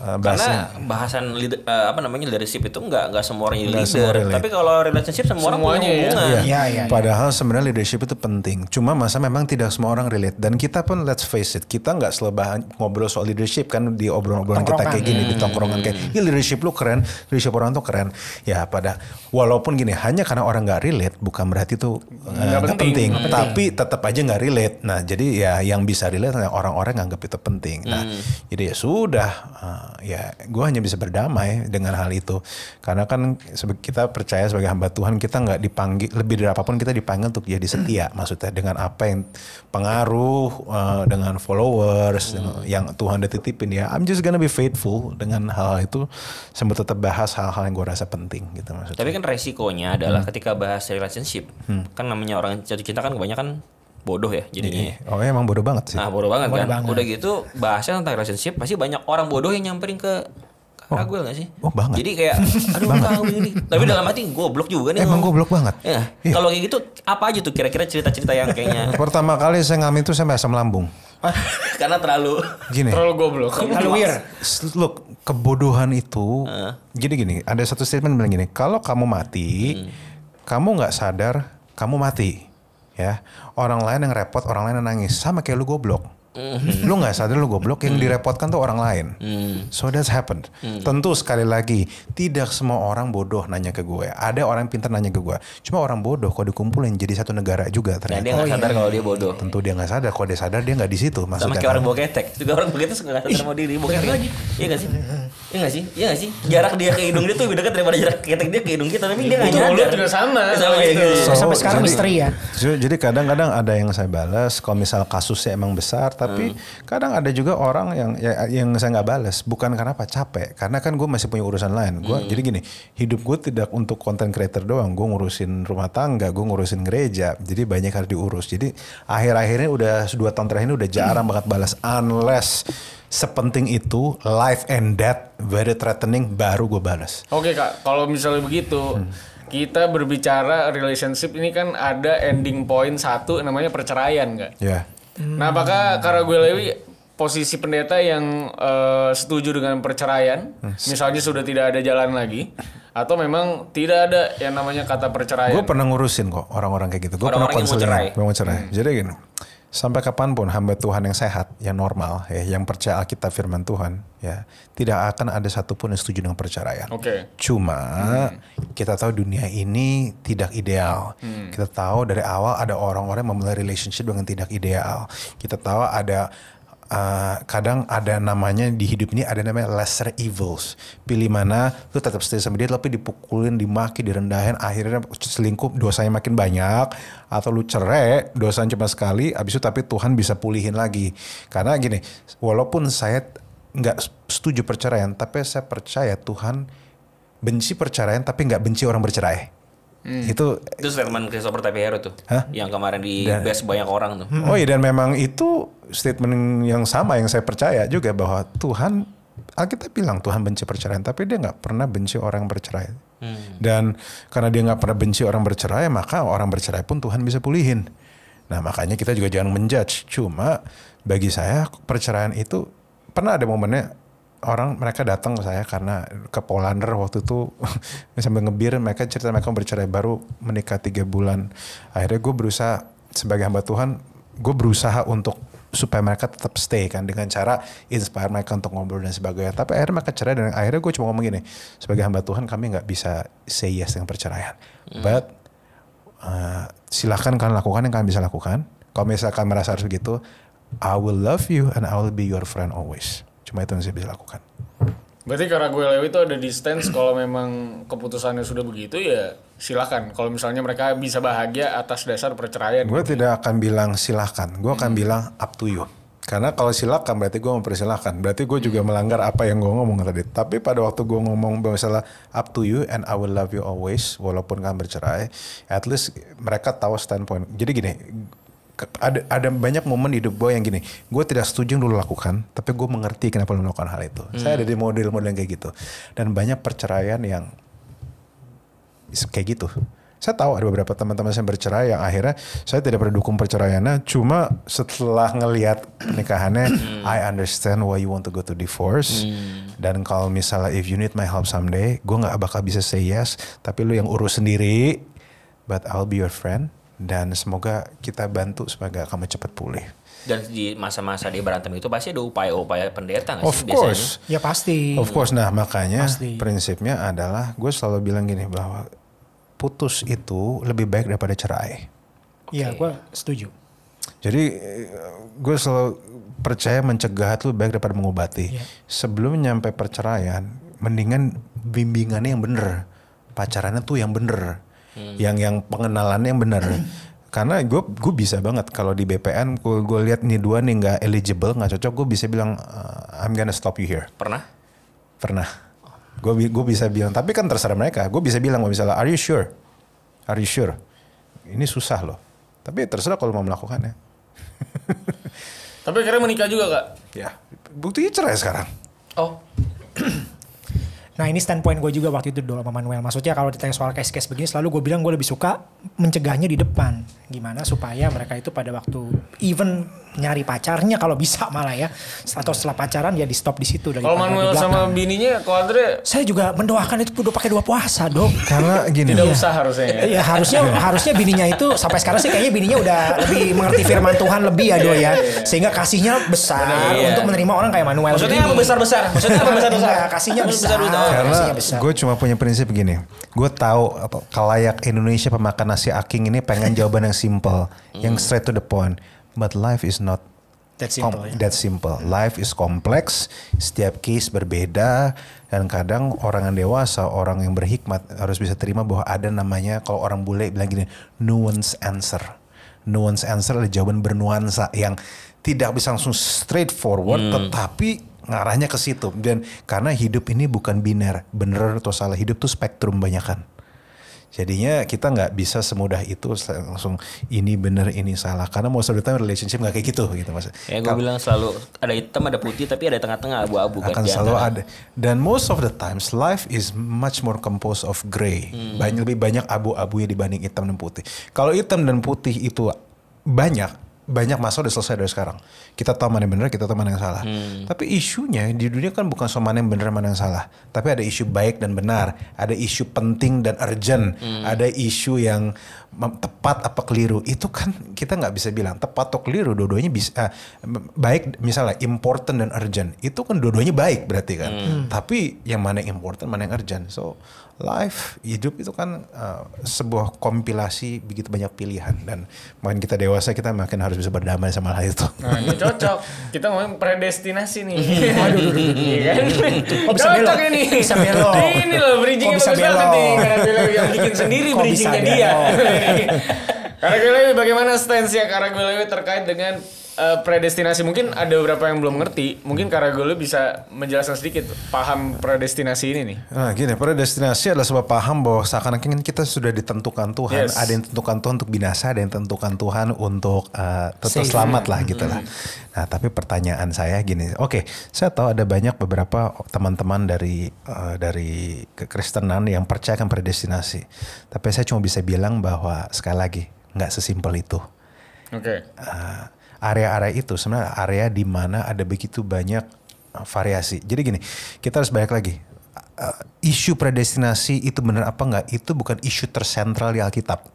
uh, bahasnya karena bahasan eh, apa namanya leadership itu nggak nggak semua orang leader semuanya, tapi kalau relationship semua orang punya ya. hubungan ya. Ya, ya, ya, padahal sebenarnya leadership itu penting cuma masa memang tidak semua orang relate dan kita pun let's face it kita nggak selebahan ngobrol soal leadership kan di obrol obrolan-obrolan kita kayak gini hmm. di tongkrongan kayak ya leadership lu keren leadership orang tuh keren ya pada walaupun gini hanya karena orang nggak relate bukan berarti tuh eh, nggak uh, penting, penting. tapi tetap aja nggak relate nah jadi ya yang bisa relate nah, orang-orang nganggap itu penting nah hmm. jadi ya sudah uh, ya gua hanya bisa berdamai dengan hal itu karena kan kita percaya sebagai hamba Tuhan kita nggak dipanggil lebih dari apapun kita dipanggil untuk jadi setia hmm. maksudnya dengan apa yang pengaruh uh, dengan followers hmm. yang Tuhan udah titipin ya I'm just just gonna be faithful dengan hal-hal itu sambil tetap bahas hal-hal yang gue rasa penting gitu maksudnya. Tapi kan resikonya adalah hmm. ketika bahas relationship, hmm. kan namanya orang jatuh cinta kan kebanyakan bodoh ya jadinya. Yeah. Ya. Oh emang bodoh banget sih. Nah bodoh banget bodoh kan. Banget. Udah gitu bahasnya tentang relationship pasti banyak orang bodoh yang nyamperin ke Oh. Raguel gak sih? Oh banget. Jadi kayak aduh tahu ini. Tapi banget. dalam hati goblok juga nih. Emang goblok banget. Ya. Iya. Kalau kayak gitu apa aja tuh kira-kira cerita-cerita yang kayaknya. Pertama kali saya ngamen itu saya asam lambung. Karena terlalu gini. Terlalu goblok. Terlalu weird. Look, kebodohan itu. Uh. Jadi gini, ada satu statement bilang gini, kalau kamu mati, hmm. kamu nggak sadar kamu mati. Ya, orang lain yang repot, orang lain yang nangis, sama kayak lu goblok. Mm. Lu nggak sadar lu goblok yang mm. direpotkan tuh orang lain. Mm. So that's happened. Mm. Tentu sekali lagi tidak semua orang bodoh nanya ke gue. Ada orang pintar nanya ke gue. Cuma orang bodoh kalau dikumpulin jadi satu negara juga ternyata. nah, dia nggak sadar iya. kalau dia bodoh. Tentu dia nggak sadar. Kalau dia sadar dia nggak di situ. Maksudnya Sama kayak kan. orang boketek. Juga orang boketek suka nggak sadar mau diri. Boketek lagi. Iya nggak sih? Iya nggak sih? Iya nggak sih? Jarak dia ke hidung dia tuh lebih dekat daripada jarak ketek dia ke hidung kita. Tapi dia nggak nyadar. juga sama. Sama ya. So, Sampai sekarang jadi, misteri ya. Jadi kadang-kadang ada yang saya balas. Kalau misal kasusnya emang besar tapi hmm. kadang ada juga orang yang ya, yang saya nggak balas bukan karena apa capek karena kan gue masih punya urusan lain gue hmm. jadi gini hidup gue tidak untuk konten creator doang gue ngurusin rumah tangga gue ngurusin gereja jadi banyak harus diurus jadi akhir-akhirnya udah dua tahun terakhir ini udah jarang hmm. banget balas unless sepenting itu life and death very threatening baru gue balas. Oke okay, kak, kalau misalnya begitu hmm. kita berbicara relationship ini kan ada ending point satu namanya perceraian nggak? Ya. Yeah. Nah, apakah karena gue lewi posisi pendeta yang uh, setuju dengan perceraian, misalnya sudah tidak ada jalan lagi, atau memang tidak ada yang namanya kata perceraian? Gue pernah ngurusin kok orang-orang kayak gitu. Gue pernah konseling, mau cerai. Hmm. Jadi gini, Sampai kapanpun hamba Tuhan yang sehat, yang normal, ya, yang percaya Alkitab Firman Tuhan, ya tidak akan ada satupun yang setuju dengan perceraian. Okay. Cuma hmm. kita tahu dunia ini tidak ideal. Hmm. Kita tahu dari awal ada orang-orang yang memulai relationship dengan tidak ideal. Kita tahu ada uh, kadang ada namanya di hidup ini ada namanya lesser evils. Pilih mana lu tetap stay sama dia tapi dipukulin, dimaki, direndahin, akhirnya selingkuh dosanya makin banyak atau lu cerai dosanya cuma sekali abis itu tapi Tuhan bisa pulihin lagi. Karena gini, walaupun saya nggak setuju perceraian tapi saya percaya Tuhan benci perceraian tapi nggak benci orang bercerai. Hmm. Itu itu statement Christopher Tapiero tuh. Hah? Yang kemarin di dan, best banyak orang tuh. Hmm. Oh iya dan memang itu statement yang sama yang saya percaya juga bahwa Tuhan kita bilang Tuhan benci perceraian tapi dia nggak pernah benci orang bercerai. Hmm. Dan karena dia nggak pernah benci orang bercerai maka orang bercerai pun Tuhan bisa pulihin. Nah makanya kita juga jangan menjudge. Cuma bagi saya perceraian itu pernah ada momennya orang mereka datang ke saya karena ke Polander waktu itu sambil ngebir mereka cerita mereka bercerai baru menikah tiga bulan akhirnya gue berusaha sebagai hamba Tuhan gue berusaha untuk supaya mereka tetap stay kan dengan cara inspire mereka untuk ngobrol dan sebagainya tapi akhirnya mereka cerai dan akhirnya gue cuma ngomong gini sebagai hamba Tuhan kami nggak bisa say yes dengan perceraian hmm. but uh, silahkan kalian lakukan yang kalian bisa lakukan kalau misalkan merasa harus begitu I will love you and I will be your friend always Cuma itu yang saya bisa lakukan. Berarti karena gue lewi itu ada distance kalau memang keputusannya sudah begitu ya silakan. Kalau misalnya mereka bisa bahagia atas dasar perceraian. Gue gitu. tidak akan bilang silakan. Gue akan hmm. bilang up to you. Karena kalau silakan berarti gue mempersilahkan. Berarti gue juga hmm. melanggar apa yang gue ngomong tadi. Tapi pada waktu gue ngomong masalah up to you and I will love you always. Walaupun kan bercerai. At least mereka tahu standpoint. Jadi gini ada ada banyak momen di hidup gue yang gini gue tidak setuju yang dulu lakukan tapi gue mengerti kenapa lu melakukan hal itu hmm. saya ada di hmm. model-model yang kayak gitu dan banyak perceraian yang kayak gitu saya tahu ada beberapa teman-teman saya bercerai yang akhirnya saya tidak pernah dukung perceraiannya cuma setelah ngelihat pernikahannya hmm. I understand why you want to go to divorce hmm. dan kalau misalnya if you need my help someday gue nggak bakal bisa say yes tapi lu yang urus sendiri but I'll be your friend dan semoga kita bantu supaya kamu cepat pulih. Dan di masa-masa di berantem itu pasti ada upaya-upaya pendeta nggak sih? Of course, biasanya? ya pasti. Of course, nah makanya pasti. prinsipnya adalah gue selalu bilang gini bahwa putus itu lebih baik daripada cerai. Iya, okay. gue setuju. Jadi eh, gue selalu percaya mencegah itu baik daripada mengobati. Yeah. Sebelum nyampe perceraian, mendingan bimbingannya yang bener, pacarannya tuh yang bener Hmm. yang yang pengenalan yang benar karena gue gue bisa banget kalau di BPN gue gue lihat nih dua nih nggak eligible nggak cocok gue bisa bilang eh, I'm gonna stop you here pernah pernah gue gue bisa bilang tapi kan terserah mereka gue bisa bilang misalnya Are you sure Are you sure ini susah loh tapi terserah kalau mau melakukannya tapi akhirnya menikah juga kak ya buktinya cerai sekarang oh Nah ini standpoint gue juga waktu itu dulu sama Manuel. Maksudnya kalau ditanya soal case-case begini selalu gue bilang gue lebih suka mencegahnya di depan. Gimana supaya mereka itu pada waktu even nyari pacarnya kalau bisa malah ya atau setelah pacaran ya di stop di situ dari kalau Manuel sama bininya kau Andre saya juga mendoakan itu udah pakai dua puasa dong karena gini tidak ya. usah harusnya ya, ya harusnya harusnya bininya itu sampai sekarang sih kayaknya bininya udah lebih mengerti firman Tuhan lebih ya do ya iya, iya. sehingga kasihnya besar Benar, iya. untuk menerima orang kayak Manuel maksudnya gitu. apa besar besar maksudnya apa besar besar oh, kasihnya besar, besar karena gue cuma punya prinsip gini gue tahu kalayak Indonesia pemakan nasi aking ini pengen jawaban yang simple yang straight to the point But life is not That simple. Com- ya? That simple. Life is complex. Setiap case berbeda dan kadang orang yang dewasa, orang yang berhikmat harus bisa terima bahwa ada namanya kalau orang bule bilang gini, nuance answer. Nuance answer adalah jawaban bernuansa yang tidak bisa langsung straightforward, hmm. tetapi ngarahnya ke situ. Dan karena hidup ini bukan biner, bener atau salah. Hidup tuh spektrum banyakan. Jadinya kita nggak bisa semudah itu langsung ini bener ini salah karena mau of time relationship nggak kayak gitu gitu mas. Ya gue bilang selalu ada hitam ada putih tapi ada tengah-tengah abu-abu. Akan kan, selalu ada dan most of the times life is much more composed of gray. Hmm. Banyak lebih banyak abu-abu ya dibanding hitam dan putih. Kalau hitam dan putih itu banyak banyak masalah udah selesai dari sekarang. Kita tahu mana yang benar, kita tahu mana yang salah. Hmm. Tapi isunya di dunia kan bukan soal mana yang benar, mana yang salah. Tapi ada isu baik dan benar, ada isu penting dan urgent, hmm. ada isu yang tepat apa keliru. Itu kan kita nggak bisa bilang tepat atau keliru. Dua-duanya bisa uh, baik misalnya important dan urgent. Itu kan dua baik berarti kan. Hmm. Tapi yang mana yang important, mana yang urgent. So life hidup itu kan uh, sebuah kompilasi begitu banyak pilihan dan makin kita dewasa kita makin harus bisa berdamai sama hal itu. Nah, ini cocok. Kita ngomong predestinasi nih. Waduh, Iya kan? Oh, cocok ini. Bisa belok. ini loh oh, bridging bagus banget nih. Karena yang bikin sendiri bridgingnya dia. Karena bagaimana stance ya Karena terkait dengan uh, predestinasi mungkin ada beberapa yang belum ngerti. Mungkin gue bisa menjelaskan sedikit paham predestinasi ini nih. Nah, gini, predestinasi adalah sebuah paham bahwa seakan-akan kita sudah ditentukan Tuhan. Yes. Ada yang tentukan Tuhan untuk binasa, ada yang tentukan Tuhan untuk uh, tetap selamat lah gitu lah. Hmm. Nah, tapi pertanyaan saya gini, oke, okay, saya tahu ada banyak beberapa teman-teman dari uh, dari kekristenan yang percaya akan predestinasi. Tapi saya cuma bisa bilang bahwa sekali lagi nggak sesimpel itu. Oke. Okay. Uh, area-area itu sebenarnya area di mana ada begitu banyak variasi. Jadi gini, kita harus balik lagi. Uh, isu predestinasi itu benar apa enggak itu bukan isu tersentral di Alkitab.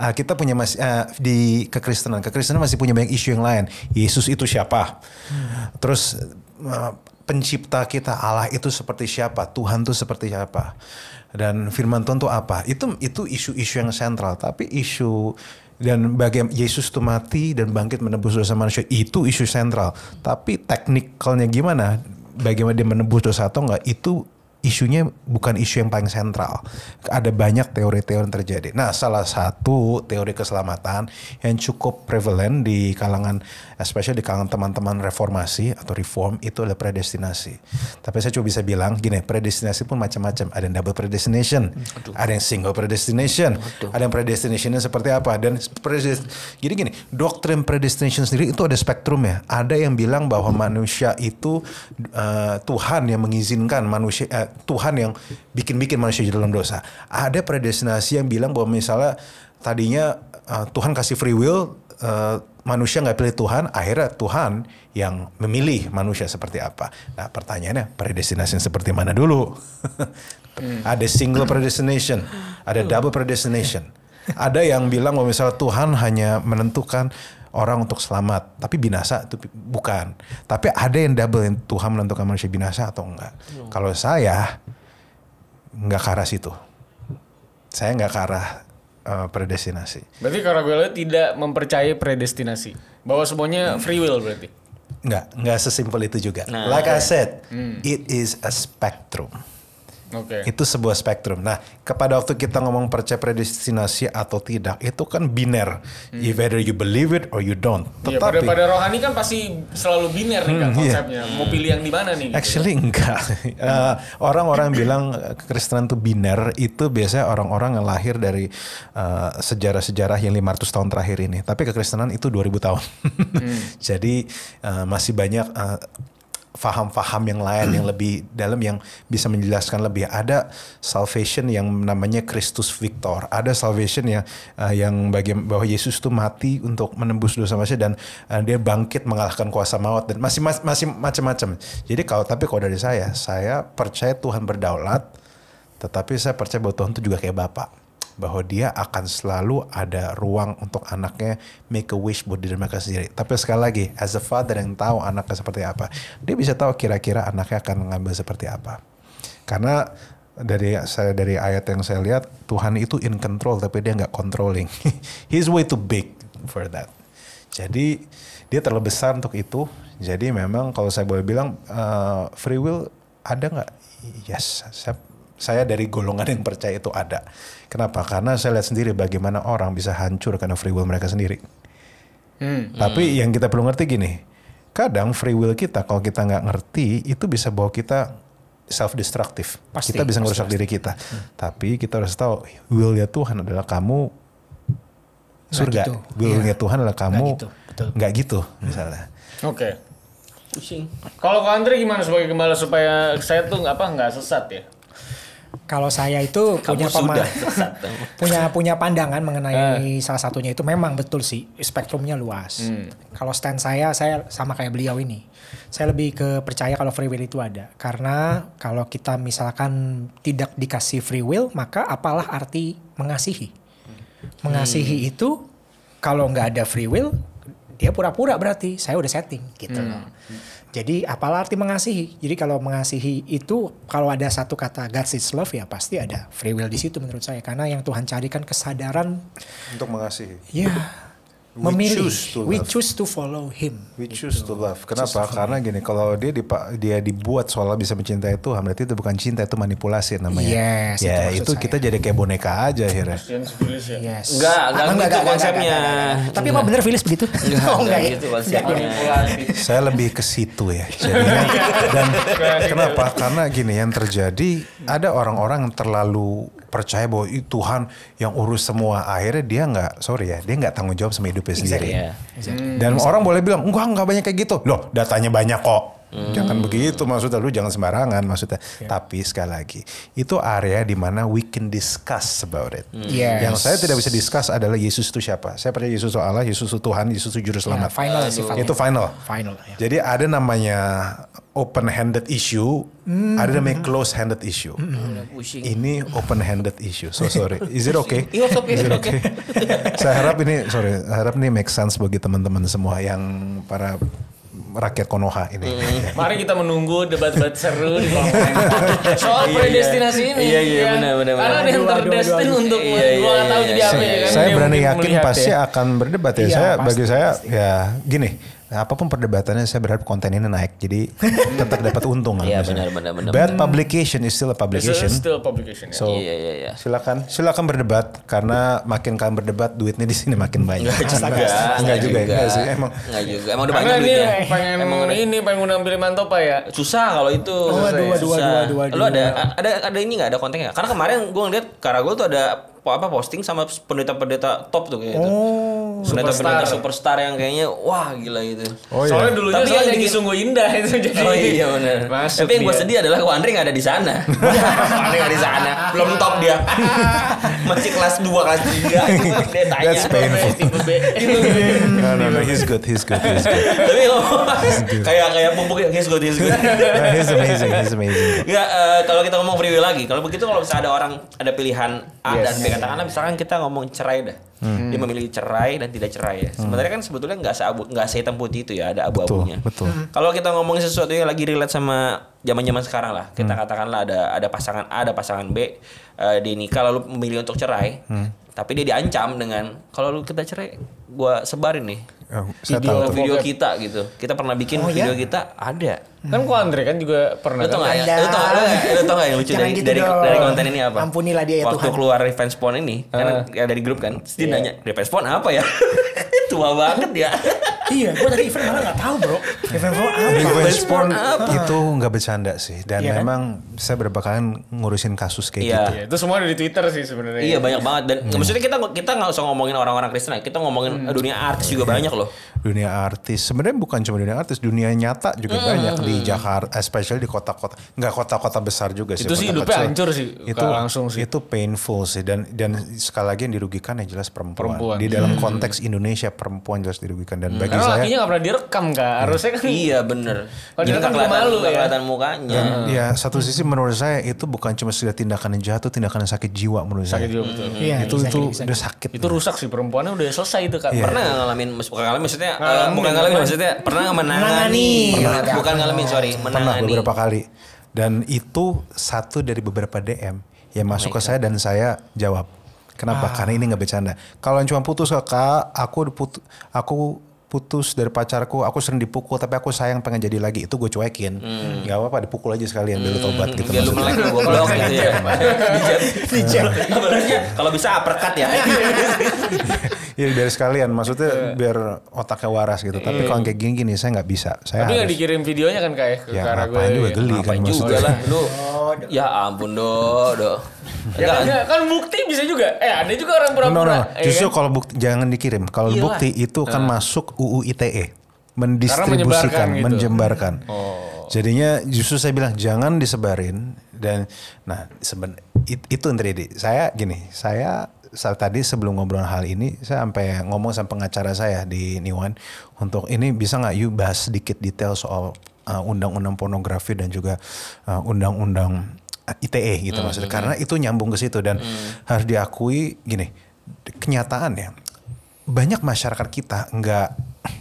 Uh, kita punya masih eh, uh, di kekristenan, kekristenan masih punya banyak isu yang lain. Yesus itu siapa? Hmm. Terus uh, pencipta kita Allah itu seperti siapa, Tuhan itu seperti siapa, dan firman Tuhan itu apa. Itu itu isu-isu yang sentral. Tapi isu dan bagaimana Yesus itu mati dan bangkit menebus dosa manusia itu isu sentral. Tapi teknikalnya gimana? Bagaimana dia menebus dosa atau enggak itu isunya bukan isu yang paling sentral. Ada banyak teori-teori yang terjadi. Nah, salah satu teori keselamatan yang cukup prevalent di kalangan, especially di kalangan teman-teman reformasi atau reform itu adalah predestinasi. Tapi saya cuma bisa bilang gini, predestinasi pun macam-macam. Ada yang double predestination, Aduh. ada yang single predestination, Aduh. ada yang predestinationnya seperti apa. Dan predest jadi gini, doktrin predestination sendiri itu ada spektrum ya. Ada yang bilang bahwa manusia itu uh, Tuhan yang mengizinkan manusia uh, Tuhan yang bikin-bikin manusia jadi dalam dosa. Ada predestinasi yang bilang bahwa misalnya tadinya uh, Tuhan kasih free will, uh, manusia nggak pilih Tuhan, akhirnya Tuhan yang memilih manusia seperti apa. Nah pertanyaannya predestinasi seperti mana dulu? Hmm. ada single predestination, ada double predestination. Ada yang bilang bahwa misalnya Tuhan hanya menentukan orang untuk selamat, tapi binasa itu bukan. Tapi ada yang double yang Tuhan menentukan manusia binasa atau enggak. Hmm. Kalau saya enggak ke arah situ. Saya enggak ke arah uh, predestinasi. Berarti kalau gue tidak mempercayai predestinasi. Bahwa semuanya free will berarti. Enggak, enggak sesimpel itu juga. Nah, like okay. I iya. said, hmm. it is a spectrum. Okay. Itu sebuah spektrum. Nah, kepada waktu kita ngomong percaya predestinasi atau tidak, itu kan biner. Hmm. Either you believe it or you don't. Iya, Tetapi ya, pada, pada rohani kan pasti selalu biner nih hmm, kan konsepnya. Yeah. Mau pilih yang di mana nih? Gitu. Actually enggak. Eh, orang-orang hmm. uh, bilang kekristenan eh, itu biner. Itu biasanya orang-orang yang lahir dari eh, sejarah-sejarah uh, lima ratus yang 500 tahun terakhir ini. Tapi kekristenan itu 2000 tahun. hmm. Jadi uh, masih banyak uh, faham-faham yang lain yang lebih dalam yang bisa menjelaskan lebih ada salvation yang namanya Kristus Victor ada salvation yang uh, eh, yang bagian bahwa Yesus itu mati untuk menembus dosa manusia dan uh, dia bangkit mengalahkan kuasa maut dan masih mas, masih macam-macam jadi kalau tapi kalau dari saya saya percaya Tuhan berdaulat tetapi saya percaya bahwa Tuhan itu juga kayak Bapak bahwa dia akan selalu ada ruang untuk anaknya make a wish buat diri mereka sendiri. Tapi sekali lagi, as a father yang tahu anaknya seperti apa, dia bisa tahu kira-kira anaknya akan mengambil seperti apa. Karena dari saya dari ayat yang saya lihat Tuhan itu in control tapi dia nggak controlling. He's way too big for that. Jadi dia terlalu besar untuk itu. Jadi memang kalau saya boleh bilang uh, free will ada nggak? Yes, saya, saya dari golongan yang percaya itu ada. Kenapa? Karena saya lihat sendiri bagaimana orang bisa hancur karena free will mereka sendiri. Hmm. Tapi hmm. yang kita perlu ngerti gini, kadang free will kita kalau kita nggak ngerti itu bisa bawa kita self destructive. Pasti, kita bisa merusak diri kita. Hmm. Tapi kita harus tahu will ya Tuhan adalah kamu surga. Gitu. will Willnya yeah. Tuhan adalah kamu nggak gitu. Iya. Gitu. gitu misalnya. Oke. Okay. Kalau Andre gimana sebagai gembala supaya saya tuh nggak apa nggak sesat ya? kalau saya itu Kamu punya pemah- punya punya pandangan mengenai uh. salah satunya itu memang betul sih spektrumnya luas. Hmm. Kalau stand saya saya sama kayak beliau ini. Saya lebih ke percaya kalau free will itu ada karena kalau kita misalkan tidak dikasih free will maka apalah arti mengasihi. Hmm. Mengasihi hmm. itu kalau nggak ada free will dia pura-pura berarti saya udah setting gitu. Hmm. hmm. Jadi apalah arti mengasihi? Jadi kalau mengasihi itu kalau ada satu kata God is love ya pasti ada free will di situ menurut saya karena yang Tuhan carikan kesadaran untuk mengasihi. Ya memilih. We choose to choose to follow him. We gitu. choose to love. Kenapa? Choose Karena gini, kalau dia dipa, dia dibuat soalnya bisa mencintai Tuhan, berarti itu bukan cinta, itu manipulasi namanya. Yes, ya itu, itu kita jadi kayak boneka aja akhirnya. Ya? Yes. Enggak, enggak ah, gitu konsepnya. Tapi emang bener Phyllis begitu? Enggak, oh, enggak, gitu ya? konsepnya. Saya lebih ke situ ya. Dan gitu. kenapa? Karena gini yang terjadi ada orang-orang yang terlalu percaya bahwa Tuhan yang urus semua akhirnya dia nggak sorry ya dia nggak tanggung jawab sama hidupnya sendiri yeah. exactly. Hmm, dan exactly. orang boleh bilang enggak nggak banyak kayak gitu loh datanya banyak kok Hmm. Jangan begitu maksudnya lu jangan sembarangan maksudnya. Yeah. Tapi sekali lagi itu area dimana we can discuss about it. Hmm. Yes. Yang saya tidak bisa discuss adalah Yesus itu siapa. Saya percaya Yesus itu Allah, Yesus itu Tuhan, Yesus itu juru selamat. Yeah, final Itu final. Final. yeah. Jadi ada namanya open handed issue, mm. ada namanya close handed issue. Mm. Ini open handed issue. So sorry. Is it iya, okay? Is it okay? saya harap ini sorry, harap ini make sense bagi teman-teman semua yang para rakyat Konoha ini. Hmm. Mari kita menunggu debat-debat seru di iya. Soal iya, predestinasi ini. Iya iya benar benar. Karena ada yang terdestin untuk iya, iya, iya. jadi apa ya kan. Saya berani yakin pasti ya. akan berdebat ya. Saya bagi saya ya gini Nah, apapun perdebatannya saya berharap konten ini naik jadi tetap dapat untung kan. Iya benar benar benar. Bad benar. publication is still a publication. It's still a publication. Yeah. So, iya iya iya. Silakan silakan berdebat karena makin kalian berdebat duitnya di sini makin banyak. Enggak juga. Enggak juga, juga. Enggak sih emang. Enggak juga. Emang udah banyak duitnya. Pengen emang ini ini pengen undang Billy Mantopa ya. Susah kalau itu. Oh, dua dua dua dua. Lu ada ada ada ini enggak ada kontennya? Karena kemarin gua ngeliat Karago tuh ada apa posting sama pendeta-pendeta top tuh kayak gitu. oh. Pendeta-pendeta superstar. superstar yang kayaknya wah gila itu. Oh, iya. Soalnya dulunya Tapi soalnya yang di sungguh indah itu oh, jadi. Oh iya benar. Masuk Tapi yang gue sedih adalah Andre nggak ada di sana. Andre nggak di sana. Belum top dia. Masih kelas 2, kelas 3. Dia tanya. That's painful. Tipe B. No, no, no. He's good. He's good. He's good. Tapi lo kayak kayak pupuk he's good. He's good. he's amazing. He's amazing. Ya, kalau kita ngomong will lagi. Kalau begitu kalau misalnya ada orang ada pilihan A yes. dan B katakanlah iya. misalkan kita ngomong cerai dah hmm. dia memilih cerai dan tidak cerai ya sebenarnya kan sebetulnya nggak seabu nggak sehitam putih itu ya ada abu-abunya betul, betul. Hmm. kalau kita ngomong sesuatu yang lagi relate sama zaman zaman sekarang lah kita hmm. katakanlah ada ada pasangan A ada pasangan B uh, dia nikah lalu memilih untuk cerai hmm. tapi dia diancam dengan kalau lu kita cerai gua sebarin nih oh, video video kita gitu kita pernah bikin oh, video ya? kita ada Kan ku Andre kan juga pernah lu tau kan? Gak, ya? lu tau gak? Lu tau gak yang lucu dari, gitu dari, dari konten ini apa? Ampunilah dia ya Waktu Tuhan. keluar Revenge spawn ini, karena kan ah. ya dari grup kan, dia yeah. nanya, Revenge spawn apa ya? Tua banget ya. iya, gua tadi event malah gak tahu bro. Event apa? Revenge porn itu nggak bercanda sih, dan iya kan? memang saya berapa kali ngurusin kasus kayak iya. gitu. Iya, itu semua ada di Twitter sih sebenarnya. Iya banyak banget dan hmm. maksudnya kita kita nggak usah ngomongin orang-orang Kristen, ya, kita ngomongin hmm. dunia artis juga banyak loh dunia artis sebenarnya bukan cuma dunia artis dunia nyata juga mm banyak di Jakarta especially di kota-kota nggak kota-kota besar juga sih itu sih hidupnya hancur sih itu langsung sih itu painful sih dan dan sekali lagi yang dirugikan ya jelas perempuan, perempuan. di dalam hmm. konteks Indonesia perempuan jelas dirugikan dan hmm. bagi Karena saya lakinya gak pernah direkam kak iya. harusnya kan iya bener kalau direkam ya, malu ya kelihatan mukanya dan, hmm. ya satu sisi menurut saya itu bukan cuma sudah tindakan yang jahat itu tindakan yang sakit jiwa menurut sakit saya sakit jiwa betul hmm. ya, itu iya, itu sakit. udah sakit itu rusak sih perempuannya udah selesai itu kak ya. pernah ngalamin ngalamin maksudnya maksudnya uh, bukan ngalamin maksudnya pernah menangani, menangani. bukan ngalamin sorry menangani pernah beberapa kali dan itu satu dari beberapa DM yang oh masuk ke saya dan saya jawab kenapa ah. karena ini nggak bercanda kalau yang cuma putus kak aku putus, aku putus dari pacarku, aku sering dipukul tapi aku sayang pengen jadi lagi itu gue cuekin. Hmm. Gak apa-apa dipukul aja sekalian biar lu hmm. tobat gitu. Biar lu melek lu goblok iya, gitu ya. Dijak. kalau bisa uppercut ya. Iya biar sekalian maksudnya iya. biar otaknya waras gitu. Tapi hmm. kalau kayak gini gini saya gak bisa. Saya Tapi harus... dikirim videonya kan kayak ke ya, karena gue. juga ya? geli kan maksudnya. juga lah lu. Oh, ya ampun dong. do. Ya kan, bukti bisa juga. Eh, ada juga orang pura-pura. No, no, eh, Justru eh, kalau bukti jangan dikirim. Kalau bukti itu kan nah. masuk UU ITE mendistribusikan, menjembarkan Gitu. Oh. Jadinya justru saya bilang jangan disebarin dan nah seben it, itu terjadi Saya gini, saya saat tadi sebelum ngobrol hal ini saya sampai ngomong sama pengacara saya di Niwan untuk ini bisa nggak you bahas sedikit detail soal uh, undang-undang uh, pornografi dan juga uh, undang-undang uh, undang ITE gitu hmm. maksudnya hmm, karena hmm. itu nyambung ke situ dan hmm. harus diakui gini kenyataan ya banyak masyarakat kita nggak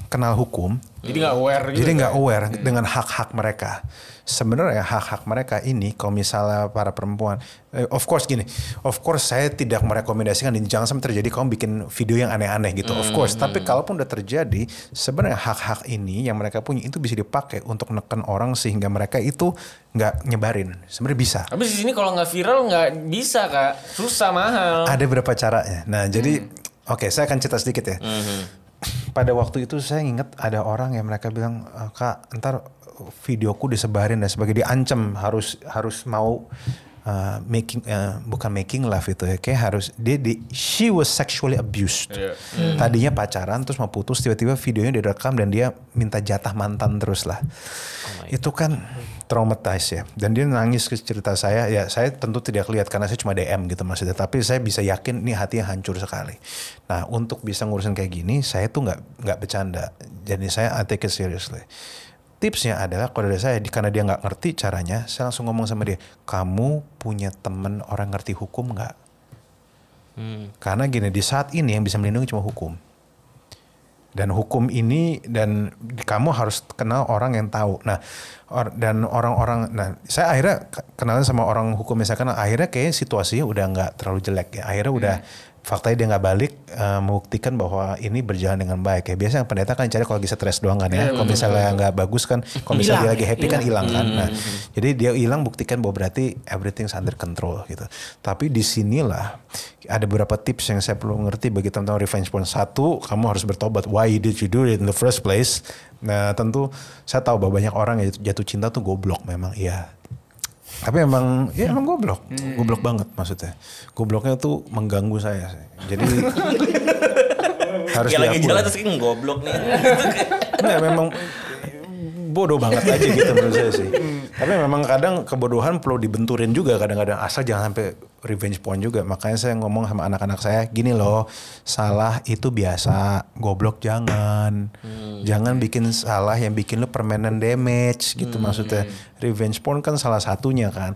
kenal hukum jadi nggak aware jadi gitu ya? nggak aware hmm. dengan hak-hak mereka sebenarnya hak-hak mereka ini kalau misalnya para perempuan eh, of course gini of course saya tidak merekomendasikan ini jangan sampai terjadi kamu bikin video yang aneh-aneh gitu of hmm, course hmm, tapi hmm. kalaupun udah terjadi sebenarnya hak-hak ini yang mereka punya itu bisa dipakai untuk neken orang sehingga mereka itu nggak nyebarin sebenarnya bisa tapi di sini kalau nggak viral nggak bisa kak susah mahal ada beberapa caranya nah jadi mm. oke okay, saya akan cerita sedikit ya mm -hmm pada waktu itu saya ingat ada orang yang mereka bilang eh, kak ntar videoku disebarin dan sebagainya diancam harus harus mau uh, making uh, bukan making love itu ya kayak harus dia di she was sexually abused yeah. hmm. tadinya pacaran terus mau putus tiba-tiba videonya direkam dan dia minta jatah mantan terus lah oh itu kan traumatized ya dan dia nangis ke cerita saya ya saya tentu tidak lihat karena saya cuma DM gitu maksudnya tapi saya bisa yakin ini hatinya hancur sekali nah untuk bisa ngurusin kayak gini saya tuh nggak nggak bercanda jadi saya I take it seriously tipsnya adalah kalau dari saya karena dia nggak ngerti caranya saya langsung ngomong sama dia kamu punya temen orang ngerti hukum nggak hmm. karena gini di saat ini yang bisa melindungi cuma hukum dan hukum ini dan kamu harus kenal orang yang tahu nah or, dan orang-orang nah saya akhirnya kenalan sama orang hukum misalkan akhirnya kayak situasinya udah nggak terlalu jelek ya akhirnya hmm. udah faktanya dia nggak balik uh, membuktikan bahwa ini berjalan dengan baik ya biasanya pendeta kan cari kalau lagi stres doang kan ya iya, kalau misalnya nggak bagus kan kalau misalnya dia lagi ya, happy ilang. kan hilang kan nah hmm, hmm, hmm. jadi dia hilang buktikan bahwa berarti everything under control gitu tapi di sinilah ada beberapa tips yang saya perlu ngerti bagi teman-teman revenge porn satu kamu harus bertobat why did you do it in the first place nah tentu saya tahu bahwa banyak orang yang jatuh cinta tuh goblok memang iya tapi emang ya emang goblok, iya, iya. goblok banget maksudnya. Gobloknya tuh mengganggu saya. Jadi harus ya lagi jalan terus hmm, goblok nih. nah, memang bodoh banget aja gitu menurut saya sih. Tapi memang kadang kebodohan perlu dibenturin juga kadang-kadang asal jangan sampai revenge porn juga. Makanya saya ngomong sama anak-anak saya gini loh, salah itu biasa, goblok jangan. Hmm. Jangan bikin salah yang bikin lu permanent damage gitu hmm. maksudnya. Iya, revenge porn kan salah satunya kan.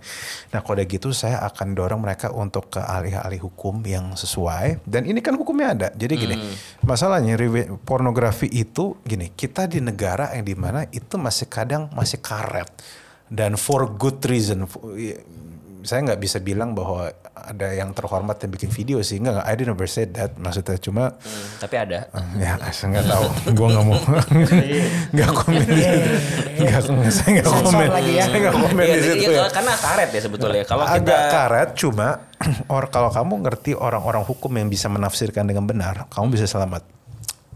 Nah kalau gitu saya akan dorong mereka untuk ke alih-alih hukum yang sesuai. Dan ini kan hukumnya ada. Jadi gini, hmm. masalahnya pornografi itu gini, kita di negara yang dimana itu masih kadang masih karet dan for good reason saya nggak bisa bilang bahwa ada yang terhormat yang bikin video sih nggak I didn't ever say that maksudnya cuma hmm, tapi ada ah, ya saya nggak tahu gue nggak mau nggak komen di nggak iya, iya, iya. saya nggak komen ya. saya nggak komen di situ ya. karena karet ya sebetulnya kalau agak kita... karet cuma or kalau kamu ngerti orang-orang hukum yang bisa menafsirkan dengan benar kamu bisa selamat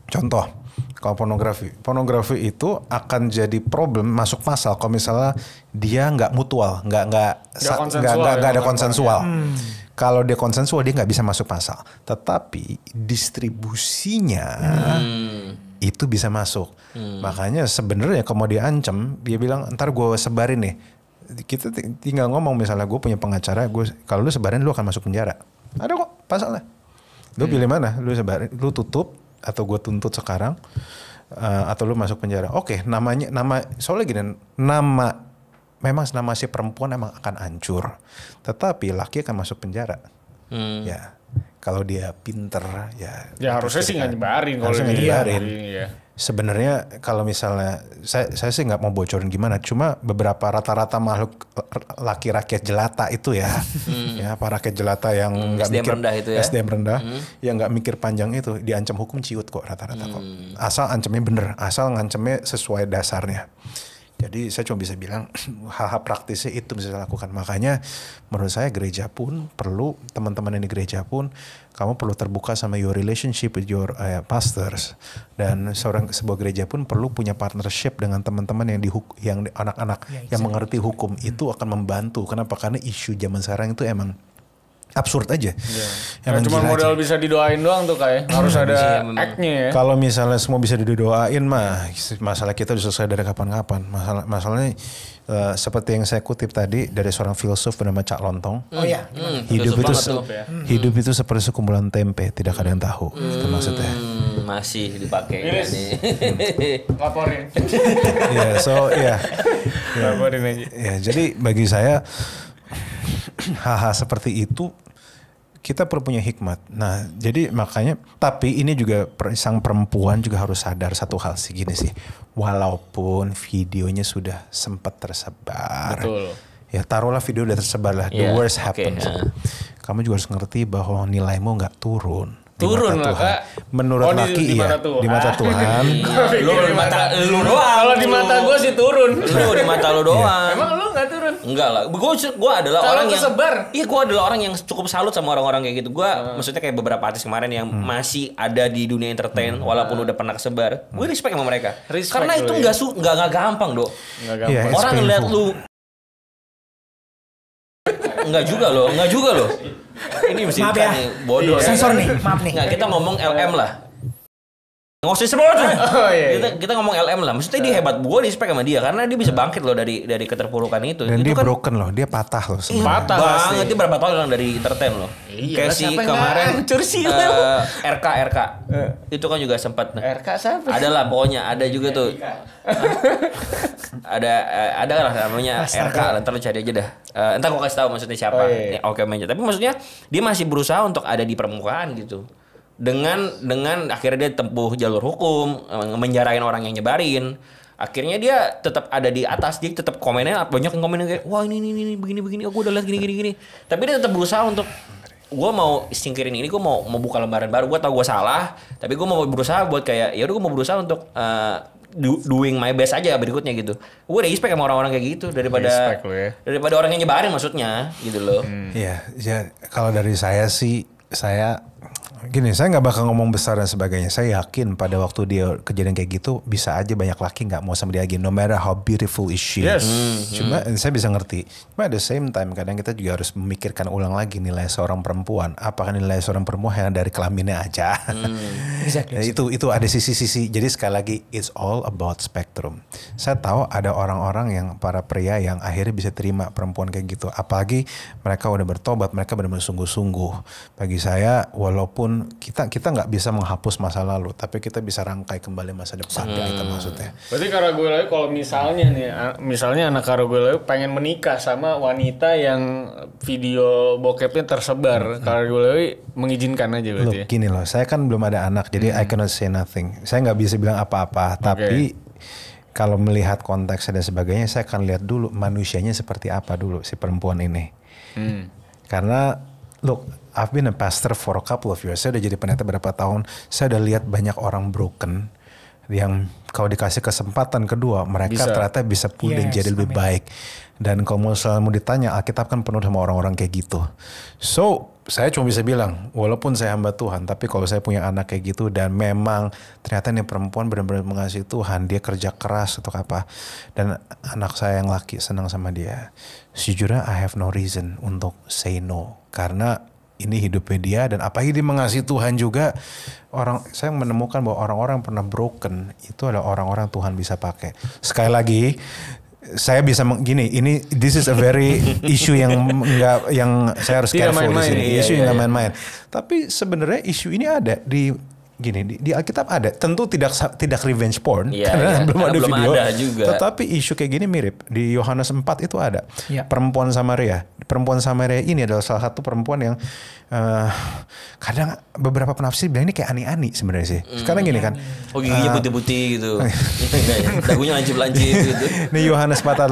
contoh kalau pornografi. Pornografi itu akan jadi problem masuk pasal kalau misalnya dia nggak mutual, nggak nggak nggak ya, nggak ada konsensual. Hmm. Kalau dia konsensual dia nggak bisa masuk pasal. Tetapi distribusinya hmm. itu bisa masuk. Hmm. Makanya sebenarnya kalau dia ancam, dia bilang ntar gue sebarin nih. Kita tinggal ngomong misalnya gue punya pengacara, gue kalau lu sebarin lu akan masuk penjara. Ada kok pasalnya. Lu hmm. pilih mana? Lu sebarin, lu tutup atau gue tuntut sekarang uh, atau lu masuk penjara. Oke, okay, namanya nama soalnya gini, nama memang nama si perempuan emang akan hancur. Tetapi laki akan masuk penjara. Hmm. Ya. Kalau dia pinter ya. Ya harusnya sih nggak nyebarin kalau nyebarin. Ya sebenarnya kalau misalnya saya, saya sih nggak mau bocorin gimana cuma beberapa rata-rata makhluk laki rakyat jelata itu ya hmm. ya para rakyat jelata yang hmm, nggak hmm, mikir rendah itu ya? SDM rendah hmm. yang nggak mikir panjang itu diancam hukum ciut kok rata-rata hmm. kok asal ancamnya bener asal ngancamnya sesuai dasarnya jadi saya cuma bisa bilang hal-hal praktisnya itu bisa dilakukan. Makanya menurut saya gereja pun perlu teman-teman yang di gereja pun kamu perlu terbuka sama your relationship with your uh, pastors dan seorang sebuah gereja pun perlu punya partnership dengan teman-teman yang di yang anak-anak ya, yang mengerti hukum hmm. itu akan membantu. Kenapa? Karena isu zaman sekarang itu emang absurd aja. Yeah. Iya. Ya, cuma modal aja. bisa didoain doang tuh kayak ya. harus iya, ada iya, act ya. Kalau misalnya semua bisa didoain mah masalah kita udah selesai dari kapan-kapan. Masalah masalahnya uh, seperti yang saya kutip tadi dari seorang filsuf bernama Cak Lontong. Oh iya. Hmm. hmm. Hidup itu tuh, ya. hidup itu hmm. seperti sekumpulan tempe, tidak ada yang tahu. Hmm. Itu maksudnya. Masih dipakai yes. Hmm. Laporin. ya, yeah, so ya. Yeah. Laporin aja. Ya, jadi bagi saya hal-hal seperti itu kita perlu punya hikmat. Nah, jadi makanya tapi ini juga sang perempuan juga harus sadar satu hal sih gini sih. Walaupun videonya sudah sempat tersebar. Betul. Ya taruhlah video udah tersebar lah. Yeah, the iya, worst happens. Okay, yeah. Kamu juga harus ngerti bahwa nilaimu nggak turun. Turun lah kak. Menurut oh, laki iya. Di mata Tuhan. Di mata Tuhan. Iya. lu di mata lu doang. Kalau di mata gue sih turun. Lu di mata lu doang. Iya. Emang lu Enggak lah. Gue gue adalah orang yang sebar. Iya, gue adalah orang yang cukup salut sama orang-orang kayak gitu. Gue hmm. maksudnya kayak beberapa artis kemarin yang hmm. masih ada di dunia entertain hmm. walaupun udah pernah kesebar. Hmm. Gue respect sama mereka. Respect Karena itu enggak iya. su enggak enggak gampang, Dok. Enggak iya, gampang. Yeah, orang ngeliat lu Enggak juga loh, enggak juga loh. Ya. Ini mesti maaf iya. ya. bodoh. Sensor ya. nih, maaf nih. Enggak, kita ngomong LM lah ngosis usah sebut. Kita, iya. kita ngomong LM lah. Maksudnya dia eh. hebat. Gue respect sama dia. Karena dia bisa bangkit loh dari dari keterpurukan itu. Dan itu dia kan, broken loh. Dia patah loh. patah banget. Dia berapa tahun dari entertain loh. Iya, Kayak si kemarin. Hancur sih uh, eh, RK, RK. Uh. Eh. Itu kan juga sempat. RK siapa? Ada lah pokoknya. Ada juga tuh. Iya, iya. ada ada lah namanya RK. Lah. Ntar lu cari aja dah. Uh, entar gue kasih tahu maksudnya siapa. Oh, iya. Oke, okay, Tapi maksudnya dia masih berusaha untuk ada di permukaan gitu dengan dengan akhirnya dia tempuh jalur hukum eh, menjarain orang yang nyebarin akhirnya dia tetap ada di atas dia tetap komennya banyak yang komen kayak wah ini ini ini begini begini aku udah lihat gini gini gini tapi dia tetap berusaha untuk gue mau singkirin ini gue mau mau buka lembaran baru gue tau gue salah tapi gue mau berusaha buat kayak ya udah gue mau berusaha untuk uh, do, doing my best aja berikutnya gitu gue udah respect sama orang-orang kayak gitu daripada ya. daripada orang yang nyebarin maksudnya gitu loh hmm. iya hmm. ya kalau dari saya sih saya gini saya nggak bakal ngomong besar dan sebagainya saya yakin pada waktu dia kejadian kayak gitu bisa aja banyak laki nggak mau sama dia lagi no matter how beautiful is she yes. hmm, cuma hmm. saya bisa ngerti cuma at the same time kadang kita juga harus memikirkan ulang lagi nilai seorang perempuan apakah nilai seorang perempuan hanya dari kelaminnya aja mm. exactly. itu itu ada sisi-sisi jadi sekali lagi it's all about spectrum saya tahu ada orang-orang yang para pria yang akhirnya bisa terima perempuan kayak gitu apalagi mereka udah bertobat mereka benar-benar sungguh-sungguh bagi saya walaupun kita kita nggak bisa menghapus masa lalu, tapi kita bisa rangkai kembali masa depan gitu hmm. kita maksudnya. Berarti Karagulayu kalau misalnya nih, misalnya anak gue Karagulayu pengen menikah sama wanita yang video bokepnya tersebar, hmm. Karagulayu mengizinkan aja berarti. Loh, ya? Gini loh, saya kan belum ada anak, jadi hmm. I cannot say nothing. Saya nggak bisa bilang apa-apa, okay. tapi kalau melihat konteks dan sebagainya, saya akan lihat dulu manusianya seperti apa dulu si perempuan ini. Hmm. Karena, look, I've been a pastor for a couple of years. Saya udah jadi pendeta berapa tahun. Saya udah lihat banyak orang broken yang kalau dikasih kesempatan kedua mereka bisa. ternyata bisa pulih yes, jadi lebih amin. baik. Dan kalau mau mau ditanya Alkitab kan penuh sama orang-orang kayak gitu. So saya cuma bisa bilang walaupun saya hamba Tuhan tapi kalau saya punya anak kayak gitu dan memang ternyata ini perempuan benar-benar mengasihi Tuhan dia kerja keras atau apa dan anak saya yang laki senang sama dia. Sejujurnya I have no reason untuk say no karena ini hidupnya dia dan apa dia mengasihi Tuhan juga orang saya menemukan bahwa orang-orang pernah broken itu adalah orang-orang Tuhan bisa pakai sekali lagi saya bisa gini ini this is a very issue yang enggak yang saya harus Tidak careful main di sini iya, isu yang iya, nggak iya. main-main tapi sebenarnya isu ini ada di gini di, di Alkitab ada tentu tidak tidak revenge porn yeah, karena yeah. belum karena ada belum video ada juga. tetapi isu kayak gini mirip di Yohanes 4 itu ada yeah. perempuan Samaria perempuan Samaria ini adalah salah satu perempuan yang uh, kadang beberapa penafsir bilang ini kayak ani-ani sebenarnya sih. Hmm. Sekarang gini kan. Oh giginya uh, eh, putih-putih gitu. Dagunya ya, lancip-lancip gitu. Ini Yohanes 18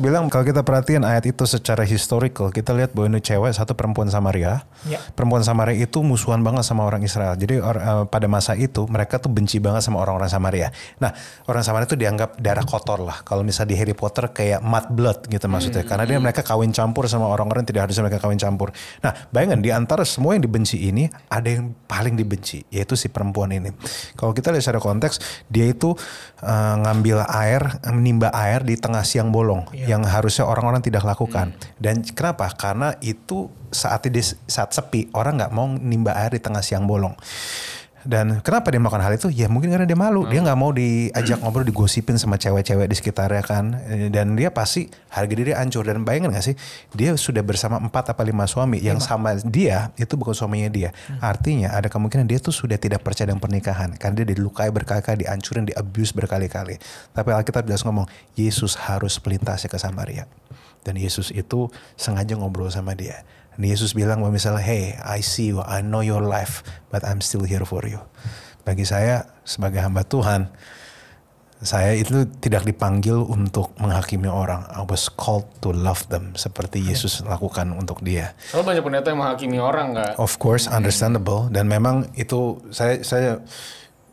bilang kalau kita perhatiin ayat itu secara historical, kita lihat bahwa ini cewek satu perempuan Samaria. Ya. Perempuan Samaria itu musuhan banget sama orang Israel. Jadi or, uh, pada masa itu mereka tuh benci banget sama orang-orang Samaria. Nah, orang Samaria itu dianggap darah kotor lah. Kalau misalnya di Harry Potter kayak mud blood gitu maksudnya. Hmm. Karena dia hmm. mereka kawin campur sama orang-orang tidak harusnya mereka kawin campur. Nah, bayangin di antara antara semua yang dibenci ini ada yang paling dibenci yaitu si perempuan ini. Kalau kita lihat secara konteks dia itu uh, ngambil air, menimba air di tengah siang bolong yeah. yang harusnya orang-orang tidak lakukan. Hmm. Dan kenapa? Karena itu saat di saat sepi orang nggak mau nimba air di tengah siang bolong. Dan kenapa dia melakukan hal itu? Ya mungkin karena dia malu. Hmm. Dia nggak mau diajak hmm. ngobrol, digosipin sama cewek-cewek di sekitarnya kan. Eh, dan dia pasti harga diri ancur. Dan bayangin gak sih, dia sudah bersama empat apa lima suami iya, yang sama dia itu bukan suaminya dia. Hmm. Artinya ada kemungkinan dia tuh sudah tidak percaya dengan pernikahan. Karena dia dilukai berkali-kali, dihancurin, abuse berkali-kali. Tapi Alkitab jelas ngomong, Yesus harus melintasi ke Samaria. Dan Yesus itu sengaja ngobrol sama dia dan Yesus bilang bahwa misalnya, hey, I see you, I know your life, but I'm still here for you. Bagi saya sebagai hamba Tuhan, saya itu tidak dipanggil untuk menghakimi orang. I was called to love them seperti Yesus lakukan untuk dia. Kalau banyak pendeta yang menghakimi orang nggak? Of course, understandable. Dan memang itu saya saya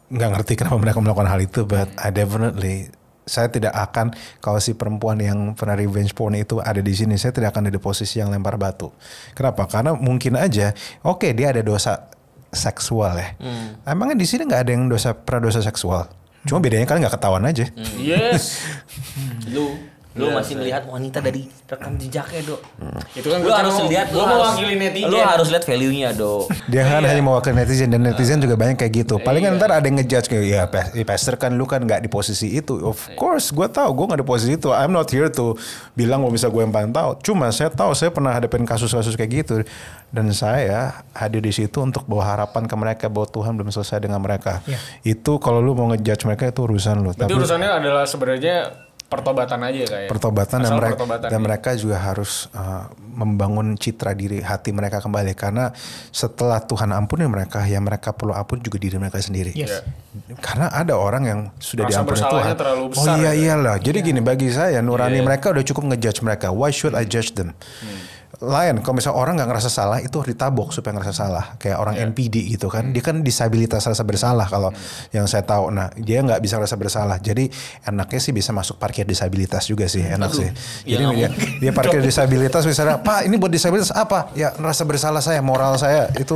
nggak ngerti kenapa mereka melakukan hal itu, but I definitely saya tidak akan kalau si perempuan yang pernah revenge porn itu ada di sini saya tidak akan ada di posisi yang lempar batu. Kenapa? Karena mungkin aja oke okay, dia ada dosa seksual ya. Hmm. Emangnya di sini nggak ada yang dosa pra dosa seksual? Cuma bedanya kan nggak ketahuan aja. Hmm. Yes. Lu lu yeah, masih melihat wanita dari rekam jejaknya dok hmm. itu kan lu harus lihat lu, mau mewakili netizen lu harus lihat value nya dok dia kan iya. hanya mewakili netizen dan netizen juga banyak kayak gitu paling kan iya. ntar ada yang ngejudge kayak ya, ya pastor kan lu kan nggak di posisi itu of iya. course gue tahu gue nggak di posisi itu I'm not here to bilang gue bisa gue yang paling tahu cuma saya tahu saya pernah hadapin kasus-kasus kayak gitu dan saya hadir di situ untuk bawa harapan ke mereka bahwa Tuhan belum selesai dengan mereka itu kalau lu mau ngejudge mereka itu urusan lu tapi urusannya adalah sebenarnya pertobatan aja kayak ya. pertobatan dan mereka pertobatan dan ya. mereka juga harus uh, membangun citra diri hati mereka kembali karena setelah Tuhan ampuni mereka ya mereka perlu ampun juga diri mereka sendiri yes. Iya. karena ada orang yang sudah Rasa diampuni Tuhan oh besar, oh iya ya. iyalah jadi yeah. gini bagi saya nurani yeah. mereka udah cukup ngejudge mereka why should I judge them hmm lain kalau misalnya orang nggak ngerasa salah itu ditabok supaya ngerasa salah kayak orang yeah. NPD gitu kan dia hmm. kan disabilitas rasa bersalah kalau mm. yang saya tahu nah dia nggak bisa rasa bersalah jadi enaknya sih bisa masuk parkir disabilitas juga sih enak Aduh, sih ya jadi ya dia, dia parkir disabilitas misalnya pak ini buat disabilitas apa ya ngerasa bersalah saya moral saya itu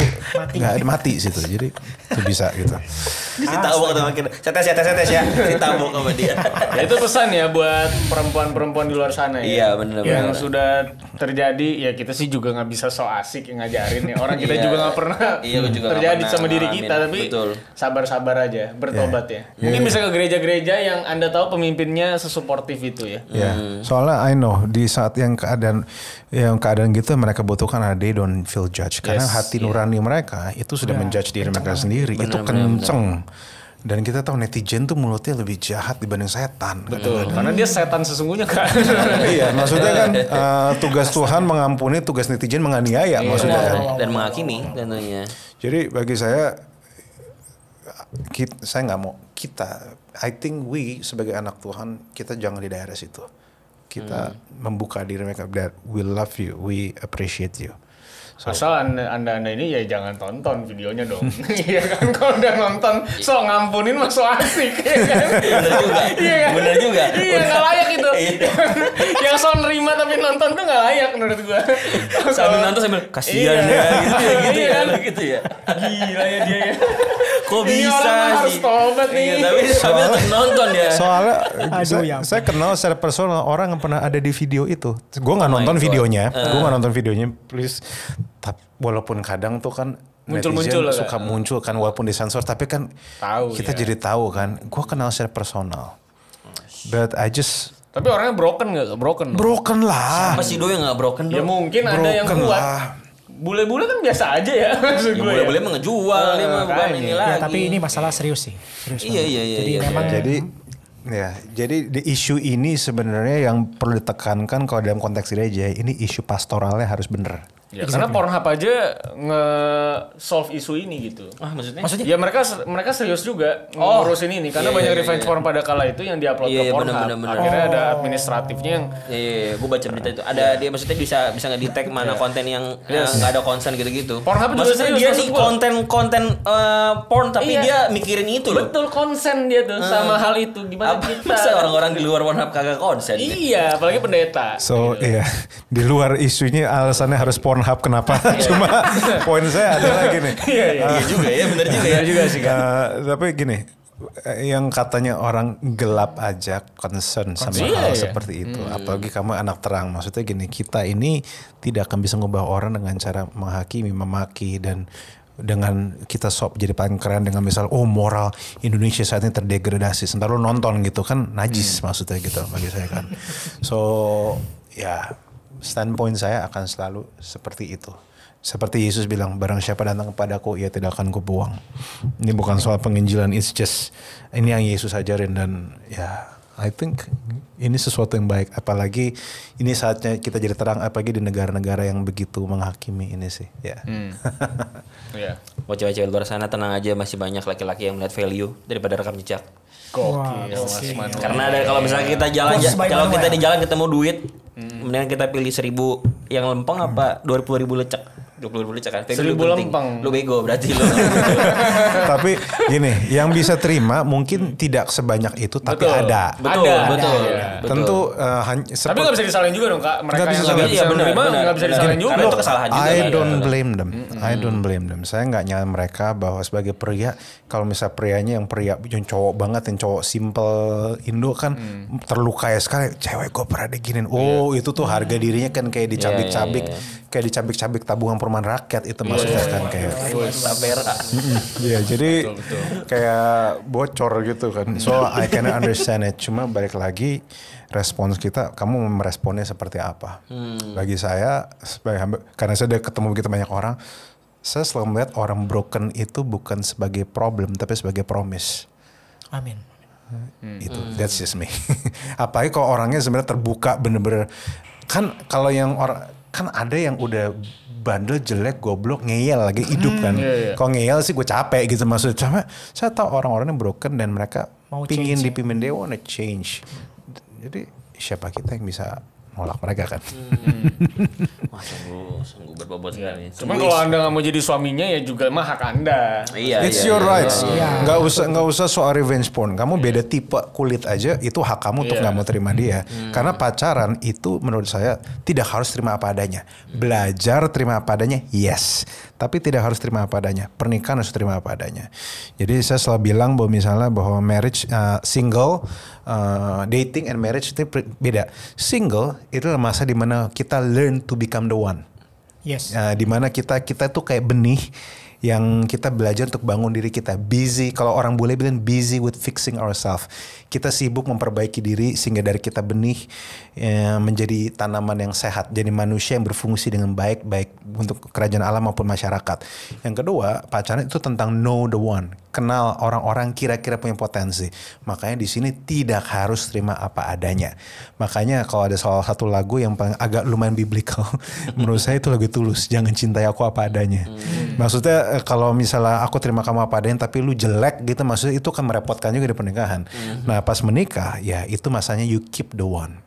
nggak mati. mati situ jadi itu bisa gitu ditabok atau makin saya tes ya tes ya tes ya ditabok sama dia ya, itu pesan ya buat perempuan-perempuan di luar sana ya iya bener -bener. yang sudah terjadi ya ya kita sih juga nggak bisa so asik yang ngajarin nih ya. orang kita iya. juga nggak pernah iya, juga terjadi pernah sama diri kita tapi sabar-sabar aja bertobat yeah. ya iya, mungkin yeah. bisa ke gereja-gereja yang anda tahu pemimpinnya sesupportif itu ya yeah. hmm. soalnya I know di saat yang keadaan yang keadaan gitu mereka butuhkan ada they don't feel judge karena yes, hati yeah. nurani mereka itu sudah yeah. menjudge diri mereka sendiri bener, itu kenceng bener, bener dan kita tahu netizen tuh mulutnya lebih jahat dibanding setan. Betul. Gitu. Karena dia setan sesungguhnya kan. iya, maksudnya kan uh, tugas Tuhan mengampuni, tugas netizen menganiaya iya, maksudnya kan. Dan menghakimi tentunya. Jadi bagi saya kita, saya nggak mau kita I think we sebagai anak Tuhan kita jangan di daerah situ. Kita hmm. membuka diri mereka that we love you, we appreciate you. So. Asal anda, anda anda ini ya jangan tonton videonya dong. Iya kan kalau udah nonton so ngampunin so asik. Iya kan? Bener juga. Iya kan? Bener juga. Iya nggak layak itu. Iya. Yang so nerima tapi nonton tuh nggak layak menurut gua. sambil nonton sambil kasihan iya. ya gitu ya gitu ya, kan? gitu ya. Gila ya dia ya. Kok bisa orang harus tobat nih. Iya, tapi sambil nonton ya. Soalnya Aduh, saya, ya saya kenal secara personal orang yang pernah ada di video itu. gue nggak oh nonton videonya. Uh. nggak nonton videonya. Please tapi walaupun kadang tuh kan muncul muncul suka kan? muncul kan walaupun disensor tapi kan tahu, kita ya. jadi tahu kan gue kenal secara personal but I just tapi orangnya broken gak? Broken. Broken lah. Siapa sih doi nggak gak broken ya dong? Ya mungkin broken ada yang kuat. Lah. Bule-bule kan biasa aja ya maksud ya, ya. Bule-bule ya. mengejual, uh, ah, dia mah bukan ini ya, lagi. Tapi ini masalah serius sih. Serius iya, iya, iya. Jadi iya, memang iya. jadi Ya, jadi di isu ini sebenarnya yang perlu ditekankan kalau dalam konteks gereja ini isu pastoralnya harus bener. Ya, exactly. Karena Pornhub aja nge-solve isu ini gitu. Ah, maksudnya? maksudnya? Ya mereka mereka serius juga oh. ngurusin ini karena yeah, banyak yeah, iya. revenge yeah. porn pada kala itu yang diupload yeah, ke iya, Pornhub. Bener, bener, bener. Akhirnya oh. ada administratifnya yang Iya, yeah, yeah, gue baca berita itu. Ada yeah. dia maksudnya bisa bisa nge-detect mana yeah. konten yang yes. nggak ada konsen gitu-gitu. Pornhub juga serius. Dia nih konten-konten uh, eh, porn tapi yeah. dia mikirin itu loh. Betul konsen dia tuh hmm. sama hal itu gimana Apa kita. Masa orang-orang di luar Pornhub kagak konsen? Iya, apalagi pendeta. So, iya. Di luar isunya alasannya harus porn Pornhub kenapa. Iya. Cuma poin saya adalah gini. Iya uh, juga ya, benar juga ya. juga sih kan. Uh, tapi gini, yang katanya orang gelap aja concern sama iya, hal iya. seperti itu. Hmm. Apalagi kamu anak terang. Maksudnya gini, kita ini tidak akan bisa ngubah orang dengan cara menghakimi, memaki dan dengan kita sop jadi paling keren dengan misal oh moral Indonesia saat ini terdegradasi. Sementara lu nonton gitu kan najis hmm. maksudnya gitu bagi saya kan. So ya standpoint saya akan selalu seperti itu. Seperti Yesus bilang, barang siapa datang kepadaku, ia tidak akan kubuang. Ini bukan soal penginjilan, it's just ini yang Yesus ajarin dan ya I think ini sesuatu yang baik. Apalagi ini saatnya kita jadi terang apalagi di negara-negara yang begitu menghakimi ini sih. Ya. Yeah. Hmm. yeah. Iya. wajah luar sana tenang aja masih banyak laki-laki yang melihat value daripada rekam jejak. Kok, Wow, Karena ada kalau misalnya kita jalan, jalan ya, kalau kita di jalan ketemu duit, Mendingan kita pilih seribu yang lempeng apa dua puluh ribu lecek. 20 ribu Jakarta itu seribu lempeng lu bego berarti lu tapi gini yang bisa terima mungkin tidak sebanyak itu tapi betul. ada betul ada, betul, ada, betul. Ya. tentu uh, eh, hanya tapi nggak bisa disalahin juga dong kak mereka bisa yang nggak bisa menerima nggak bisa disalahin juga itu kesalahan juga I don't blame them I don't blame them saya nggak nyala mereka bahwa sebagai pria kalau misal prianya yang pria yang cowok banget yang cowok simple Indo kan mm. terluka ya sekali cewek gue pernah diginin iya. oh itu tuh harga mm. dirinya kan kayak iya, iya, dicabik-cabik kayak dicabik-cabik tabungan perumahan rakyat itu yeah, maksudnya iya, kan yeah, kayak tabera. Iya, iya. iya, jadi kayak bocor gitu kan. So I can understand it. Cuma balik lagi respons kita, kamu meresponnya seperti apa? Hmm. Bagi saya karena saya udah ketemu begitu banyak orang, saya selalu melihat orang broken itu bukan sebagai problem tapi sebagai promise. Amin. Hmm. Itu hmm. that's just me. Apalagi kalau orangnya sebenarnya terbuka bener-bener kan kalau yang orang kan ada yang udah bandel jelek goblok ngeyel lagi hidup hmm, kan hmm, iya, iya. kalau ngeyel sih gue capek gitu maksudnya sama saya tahu orang-orang yang broken dan mereka mau pingin dipimpin ya. they wanna change jadi siapa kita yang bisa nolak mereka kan. Hmm. Wah sungguh, sungguh berbobot sekali. Iya. Cuma kalau anda nggak mau jadi suaminya ya juga mah hak anda. Iya. It's iya, your iya. rights. Iya. iya. Gak usah nggak usah soal revenge porn. Kamu iya. beda tipe kulit aja itu hak kamu untuk nggak mau terima dia. Hmm. Karena pacaran itu menurut saya tidak harus terima apa adanya. Hmm. Belajar terima apa adanya. Yes tapi tidak harus terima apa adanya. Pernikahan harus terima apa adanya. Jadi saya selalu bilang bahwa misalnya bahwa marriage uh, single uh, dating and marriage itu beda. Single itu adalah masa dimana kita learn to become the one. Yes. Uh, eh, dimana kita kita tuh kayak benih yang kita belajar untuk bangun diri kita. Busy, kalau orang boleh bilang busy with fixing ourselves. Kita sibuk memperbaiki diri sehingga dari kita benih ya, menjadi tanaman yang sehat, jadi manusia yang berfungsi dengan baik, baik untuk kerajaan alam maupun masyarakat. Yang kedua, pacaran itu tentang know the one, kenal orang-orang kira-kira punya potensi. Makanya di sini tidak harus terima apa adanya. Makanya kalau ada salah satu lagu yang paling agak lumayan biblical, menurut saya itu lagu tulus, jangan cintai aku apa adanya. Hmm. Maksudnya Eh, kalau misalnya aku terima kamu apa adanya tapi lu jelek gitu maksudnya itu kan merepotkan juga di pernikahan. Mm -hmm. Nah, pas menikah ya itu masanya you keep the one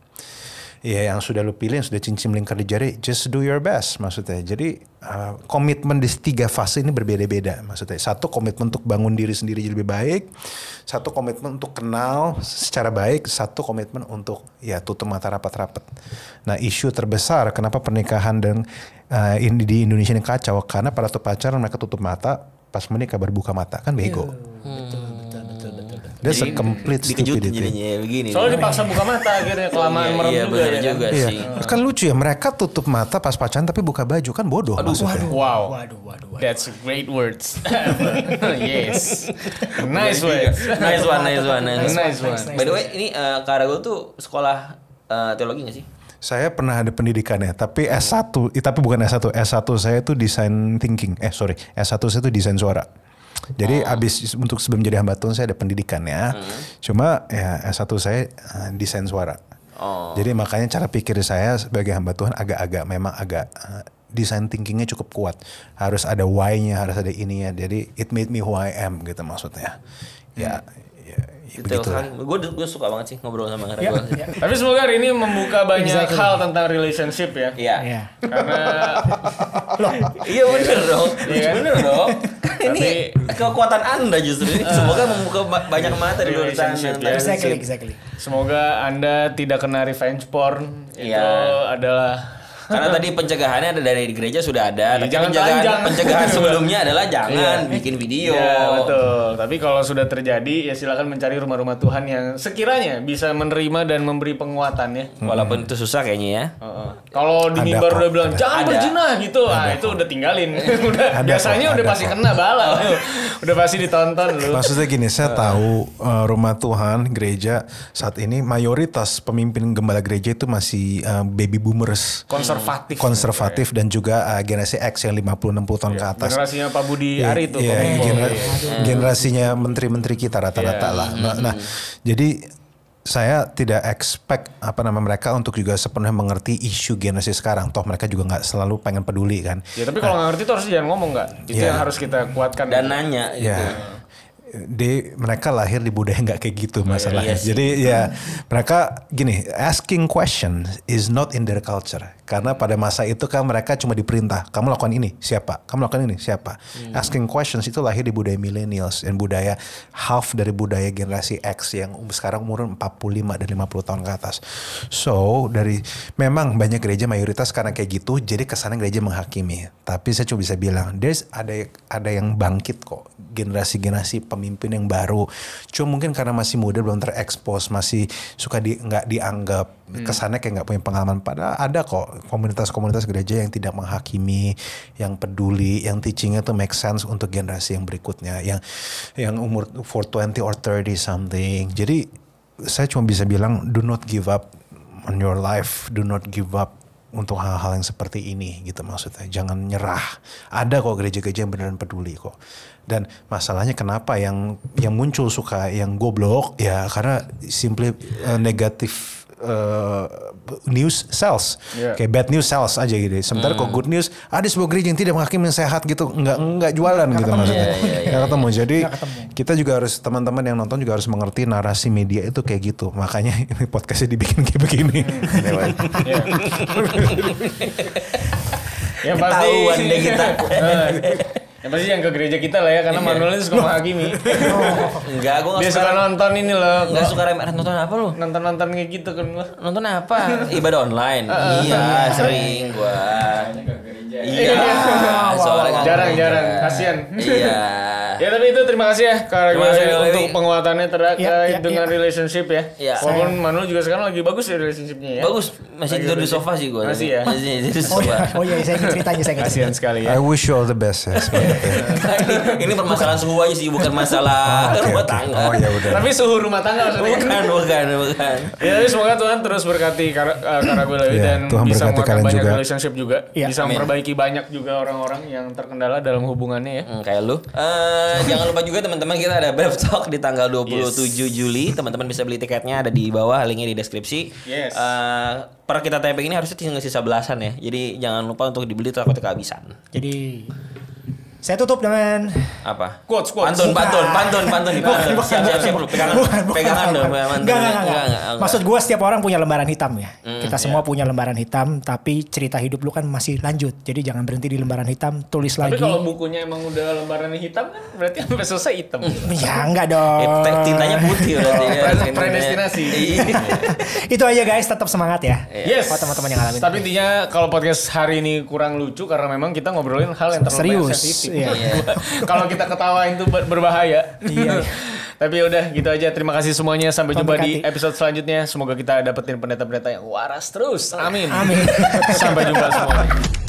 ya yang sudah lu pilih yang sudah cincin lingkar di jari just do your best maksudnya jadi uh, komitmen di tiga fase ini berbeda-beda maksudnya satu komitmen untuk bangun diri sendiri jadi lebih baik satu komitmen untuk kenal secara baik satu komitmen untuk ya tutup mata rapat-rapat nah isu terbesar kenapa pernikahan dan uh, ini di Indonesia ini kacau karena pada tuh pacaran mereka tutup mata pas menikah berbuka mata kan bego yeah. Iya, hmm. Dia jadi, sekomplit complete stupidity. Jadinya, begini. Soalnya dipaksa buka mata akhirnya iya, kelamaan iya, merem iya, juga, ya, kan? juga iya. sih. Iya. Kan lucu ya mereka tutup mata pas pacaran tapi buka baju kan bodoh Aduh, maksudnya. Waduh, wow. Waduh, waduh, waduh. That's great words. yes. nice words. nice one, nice one, nice one. Nice one. By the way, ini uh, eh, Karagol tuh sekolah uh, teologi gak sih? saya pernah ada pendidikannya, tapi S1, eh, tapi bukan S1, S1 saya itu desain thinking. Eh sorry, S1 saya itu desain suara. Jadi oh. abis untuk sebelum jadi hamba tuhan saya ada pendidikan ya. Hmm. Cuma ya eh, s saya eh, desain suara. Oh. Jadi makanya cara pikir saya sebagai hamba Tuhan agak-agak memang agak eh, desain thinkingnya cukup kuat. Harus ada why-nya, harus ada ini ininya. Jadi it made me who I am gitu maksudnya. Ya, ya, detail iya, kan gue gue suka banget sih ngobrol sama Rara Yeah. Ya. tapi semoga hari ini membuka banyak exactly. hal tentang relationship ya iya yeah. karena iya bener iya. dong iya kan? bener dong ini kekuatan anda justru ini eh. semoga membuka banyak mata di tentang, iya, sana. Ya. exactly exactly semoga anda tidak kena revenge porn yeah. itu adalah karena tadi pencegahannya ada dari gereja sudah ada, ya, tapi jangan pencegahan, panjang. pencegahan sebelumnya adalah jangan ya. bikin video. Ya, betul. Tapi kalau sudah terjadi ya silakan mencari rumah-rumah Tuhan yang sekiranya bisa menerima dan memberi penguatan ya. Hmm. Walaupun itu susah kayaknya ya. Uh Kalau di mimbar udah bilang jangan ada. berjinah gitu, ah, ada. ah itu udah tinggalin. udah ada biasanya ada udah pasti kena bala. Oh. udah pasti ditonton lu. Maksudnya gini, saya tahu eh, rumah Tuhan gereja saat ini mayoritas pemimpin gembala gereja itu masih uh, baby boomers. Konservatif konservatif konservatif iya. dan juga uh, generasi X yang 50 60 tahun yeah. ke atas. Generasinya Pak Budi yeah, Ari itu. Yeah, genera yeah. generasinya menteri-menteri kita rata-rata yeah. lah. Nah, hmm. nah, jadi saya tidak expect apa nama mereka untuk juga sepenuhnya mengerti isu generasi sekarang. Toh mereka juga nggak selalu pengen peduli kan. Ya tapi kalau nggak nah, ngerti tuh harus jangan ngomong nggak. Itu yeah. yang harus kita kuatkan. Dan nanya. Iya. Gitu. Yeah di mereka lahir di budaya nggak kayak gitu masalahnya. Oh, iya, iya Jadi ya mereka gini, asking questions is not in their culture. Karena pada masa itu kan mereka cuma diperintah, kamu lakukan ini, siapa? Kamu lakukan ini, siapa? Hmm. Asking questions itu lahir di budaya millennials dan budaya half dari budaya generasi X yang um, sekarang umur 45 dan 50 tahun ke atas. So, dari memang banyak gereja mayoritas karena kayak gitu, jadi kesannya gereja menghakimi. Tapi saya cuma bisa bilang, there's ada ada yang bangkit kok generasi-generasi pem pemimpin yang baru. Cuma mungkin karena masih muda belum terekspos, masih suka di nggak dianggap hmm. kesannya kayak nggak punya pengalaman. Padahal ada kok komunitas-komunitas gereja yang tidak menghakimi, yang peduli, yang teachingnya tuh make sense untuk generasi yang berikutnya, yang yang umur 420 or 30 something. Jadi saya cuma bisa bilang do not give up on your life, do not give up untuk hal-hal yang seperti ini gitu maksudnya. Jangan nyerah. Ada kok gereja-gereja yang beneran peduli kok dan masalahnya kenapa yang yang muncul suka yang goblok ya karena simply uh, negatif uh, news sales yeah. kayak bad news sales aja gitu sementara mm. kok hmm. good news ada sebuah gereja yang tidak menghakimi sehat gitu nggak nggak jualan gak gitu ketemu. maksudnya yeah, yeah, yeah, nggak iya. ketemu jadi ketemu. kita juga harus teman-teman yang nonton juga harus mengerti narasi media itu kayak gitu makanya ini podcastnya dibikin kayak begini hmm, iya. ya pasti deh kita eh, Ya pasti yang ke gereja kita lah ya karena iya. Manuel itu suka menghakimi. Oh, enggak, gua enggak suka. suka nonton ini loh. Enggak suka remeh-remeh nonton apa lu? Nonton-nonton kayak gitu kan gua. Nonton apa? Ibadah online. Iya. iya, sering gua. Iya. Jarang-jarang, iya. kasian. Iya. Ya tapi itu terima kasih ya karena gue untuk penguatannya terkait ya, ya, dengan ya. relationship ya. ya. Walaupun Manuel juga sekarang lagi bagus ya relationshipnya ya. Bagus, masih tidur di sofa sih gue. Masih ya. Masih tidur di oh, iya. sofa. Oh iya, saya ingin ceritanya saya Kasihan sekali ya. I wish you all the best ya. Ini permasalahan suhu aja sih, bukan masalah ah, rumah tangga. Oh ya udah. Tapi suhu rumah tangga maksudnya. Bukan, bukan, bukan. Ya tapi semoga Tuhan terus berkati gue Karagulewi iya, dan bisa menguatkan banyak relationship juga. Bisa memperbaiki masih banyak juga orang-orang yang terkendala dalam hubungannya ya. Hmm, kayak lu. Uh, jangan lupa juga teman-teman kita ada Brave Talk di tanggal 27 yes. Juli. Teman-teman bisa beli tiketnya ada di bawah linknya di deskripsi. Yes. Uh, per kita tapping ini harusnya tinggal sisa belasan ya. Jadi jangan lupa untuk dibeli terlalu kehabisan. Jadi saya tutup dengan apa? Quotes, quotes. Pantun, pantun, pantun, pantun, pantun. siap, siap, siap, pegangan, bukan, bukan, pegangan dong, pegangan. Enggak, enggak, enggak, Maksud gue setiap orang punya lembaran hitam ya. Mm, Kita iya. semua yeah. punya lembaran hitam, tapi cerita hidup lu kan masih lanjut. Jadi jangan berhenti di lembaran hitam, tulis tapi lagi. Tapi kalau bukunya emang udah lembaran hitam kan berarti sampai selesai hitam. ya enggak dong. Eh, Tintanya putih berarti. Predestinasi. Iya. Itu aja guys, tetap semangat ya. Iya. Yes. Buat teman-teman yang ngalamin. Tapi intinya kalau podcast hari ini kurang lucu karena memang kita ngobrolin hal yang terlalu sensitif. Iya. Kalau kita ketawain itu berbahaya. Iya. iya. Tapi ya udah gitu aja. Terima kasih semuanya. Sampai jumpa di episode selanjutnya. Semoga kita dapetin pendeta-pendeta yang waras terus. Amin. Amin. Sampai jumpa semuanya.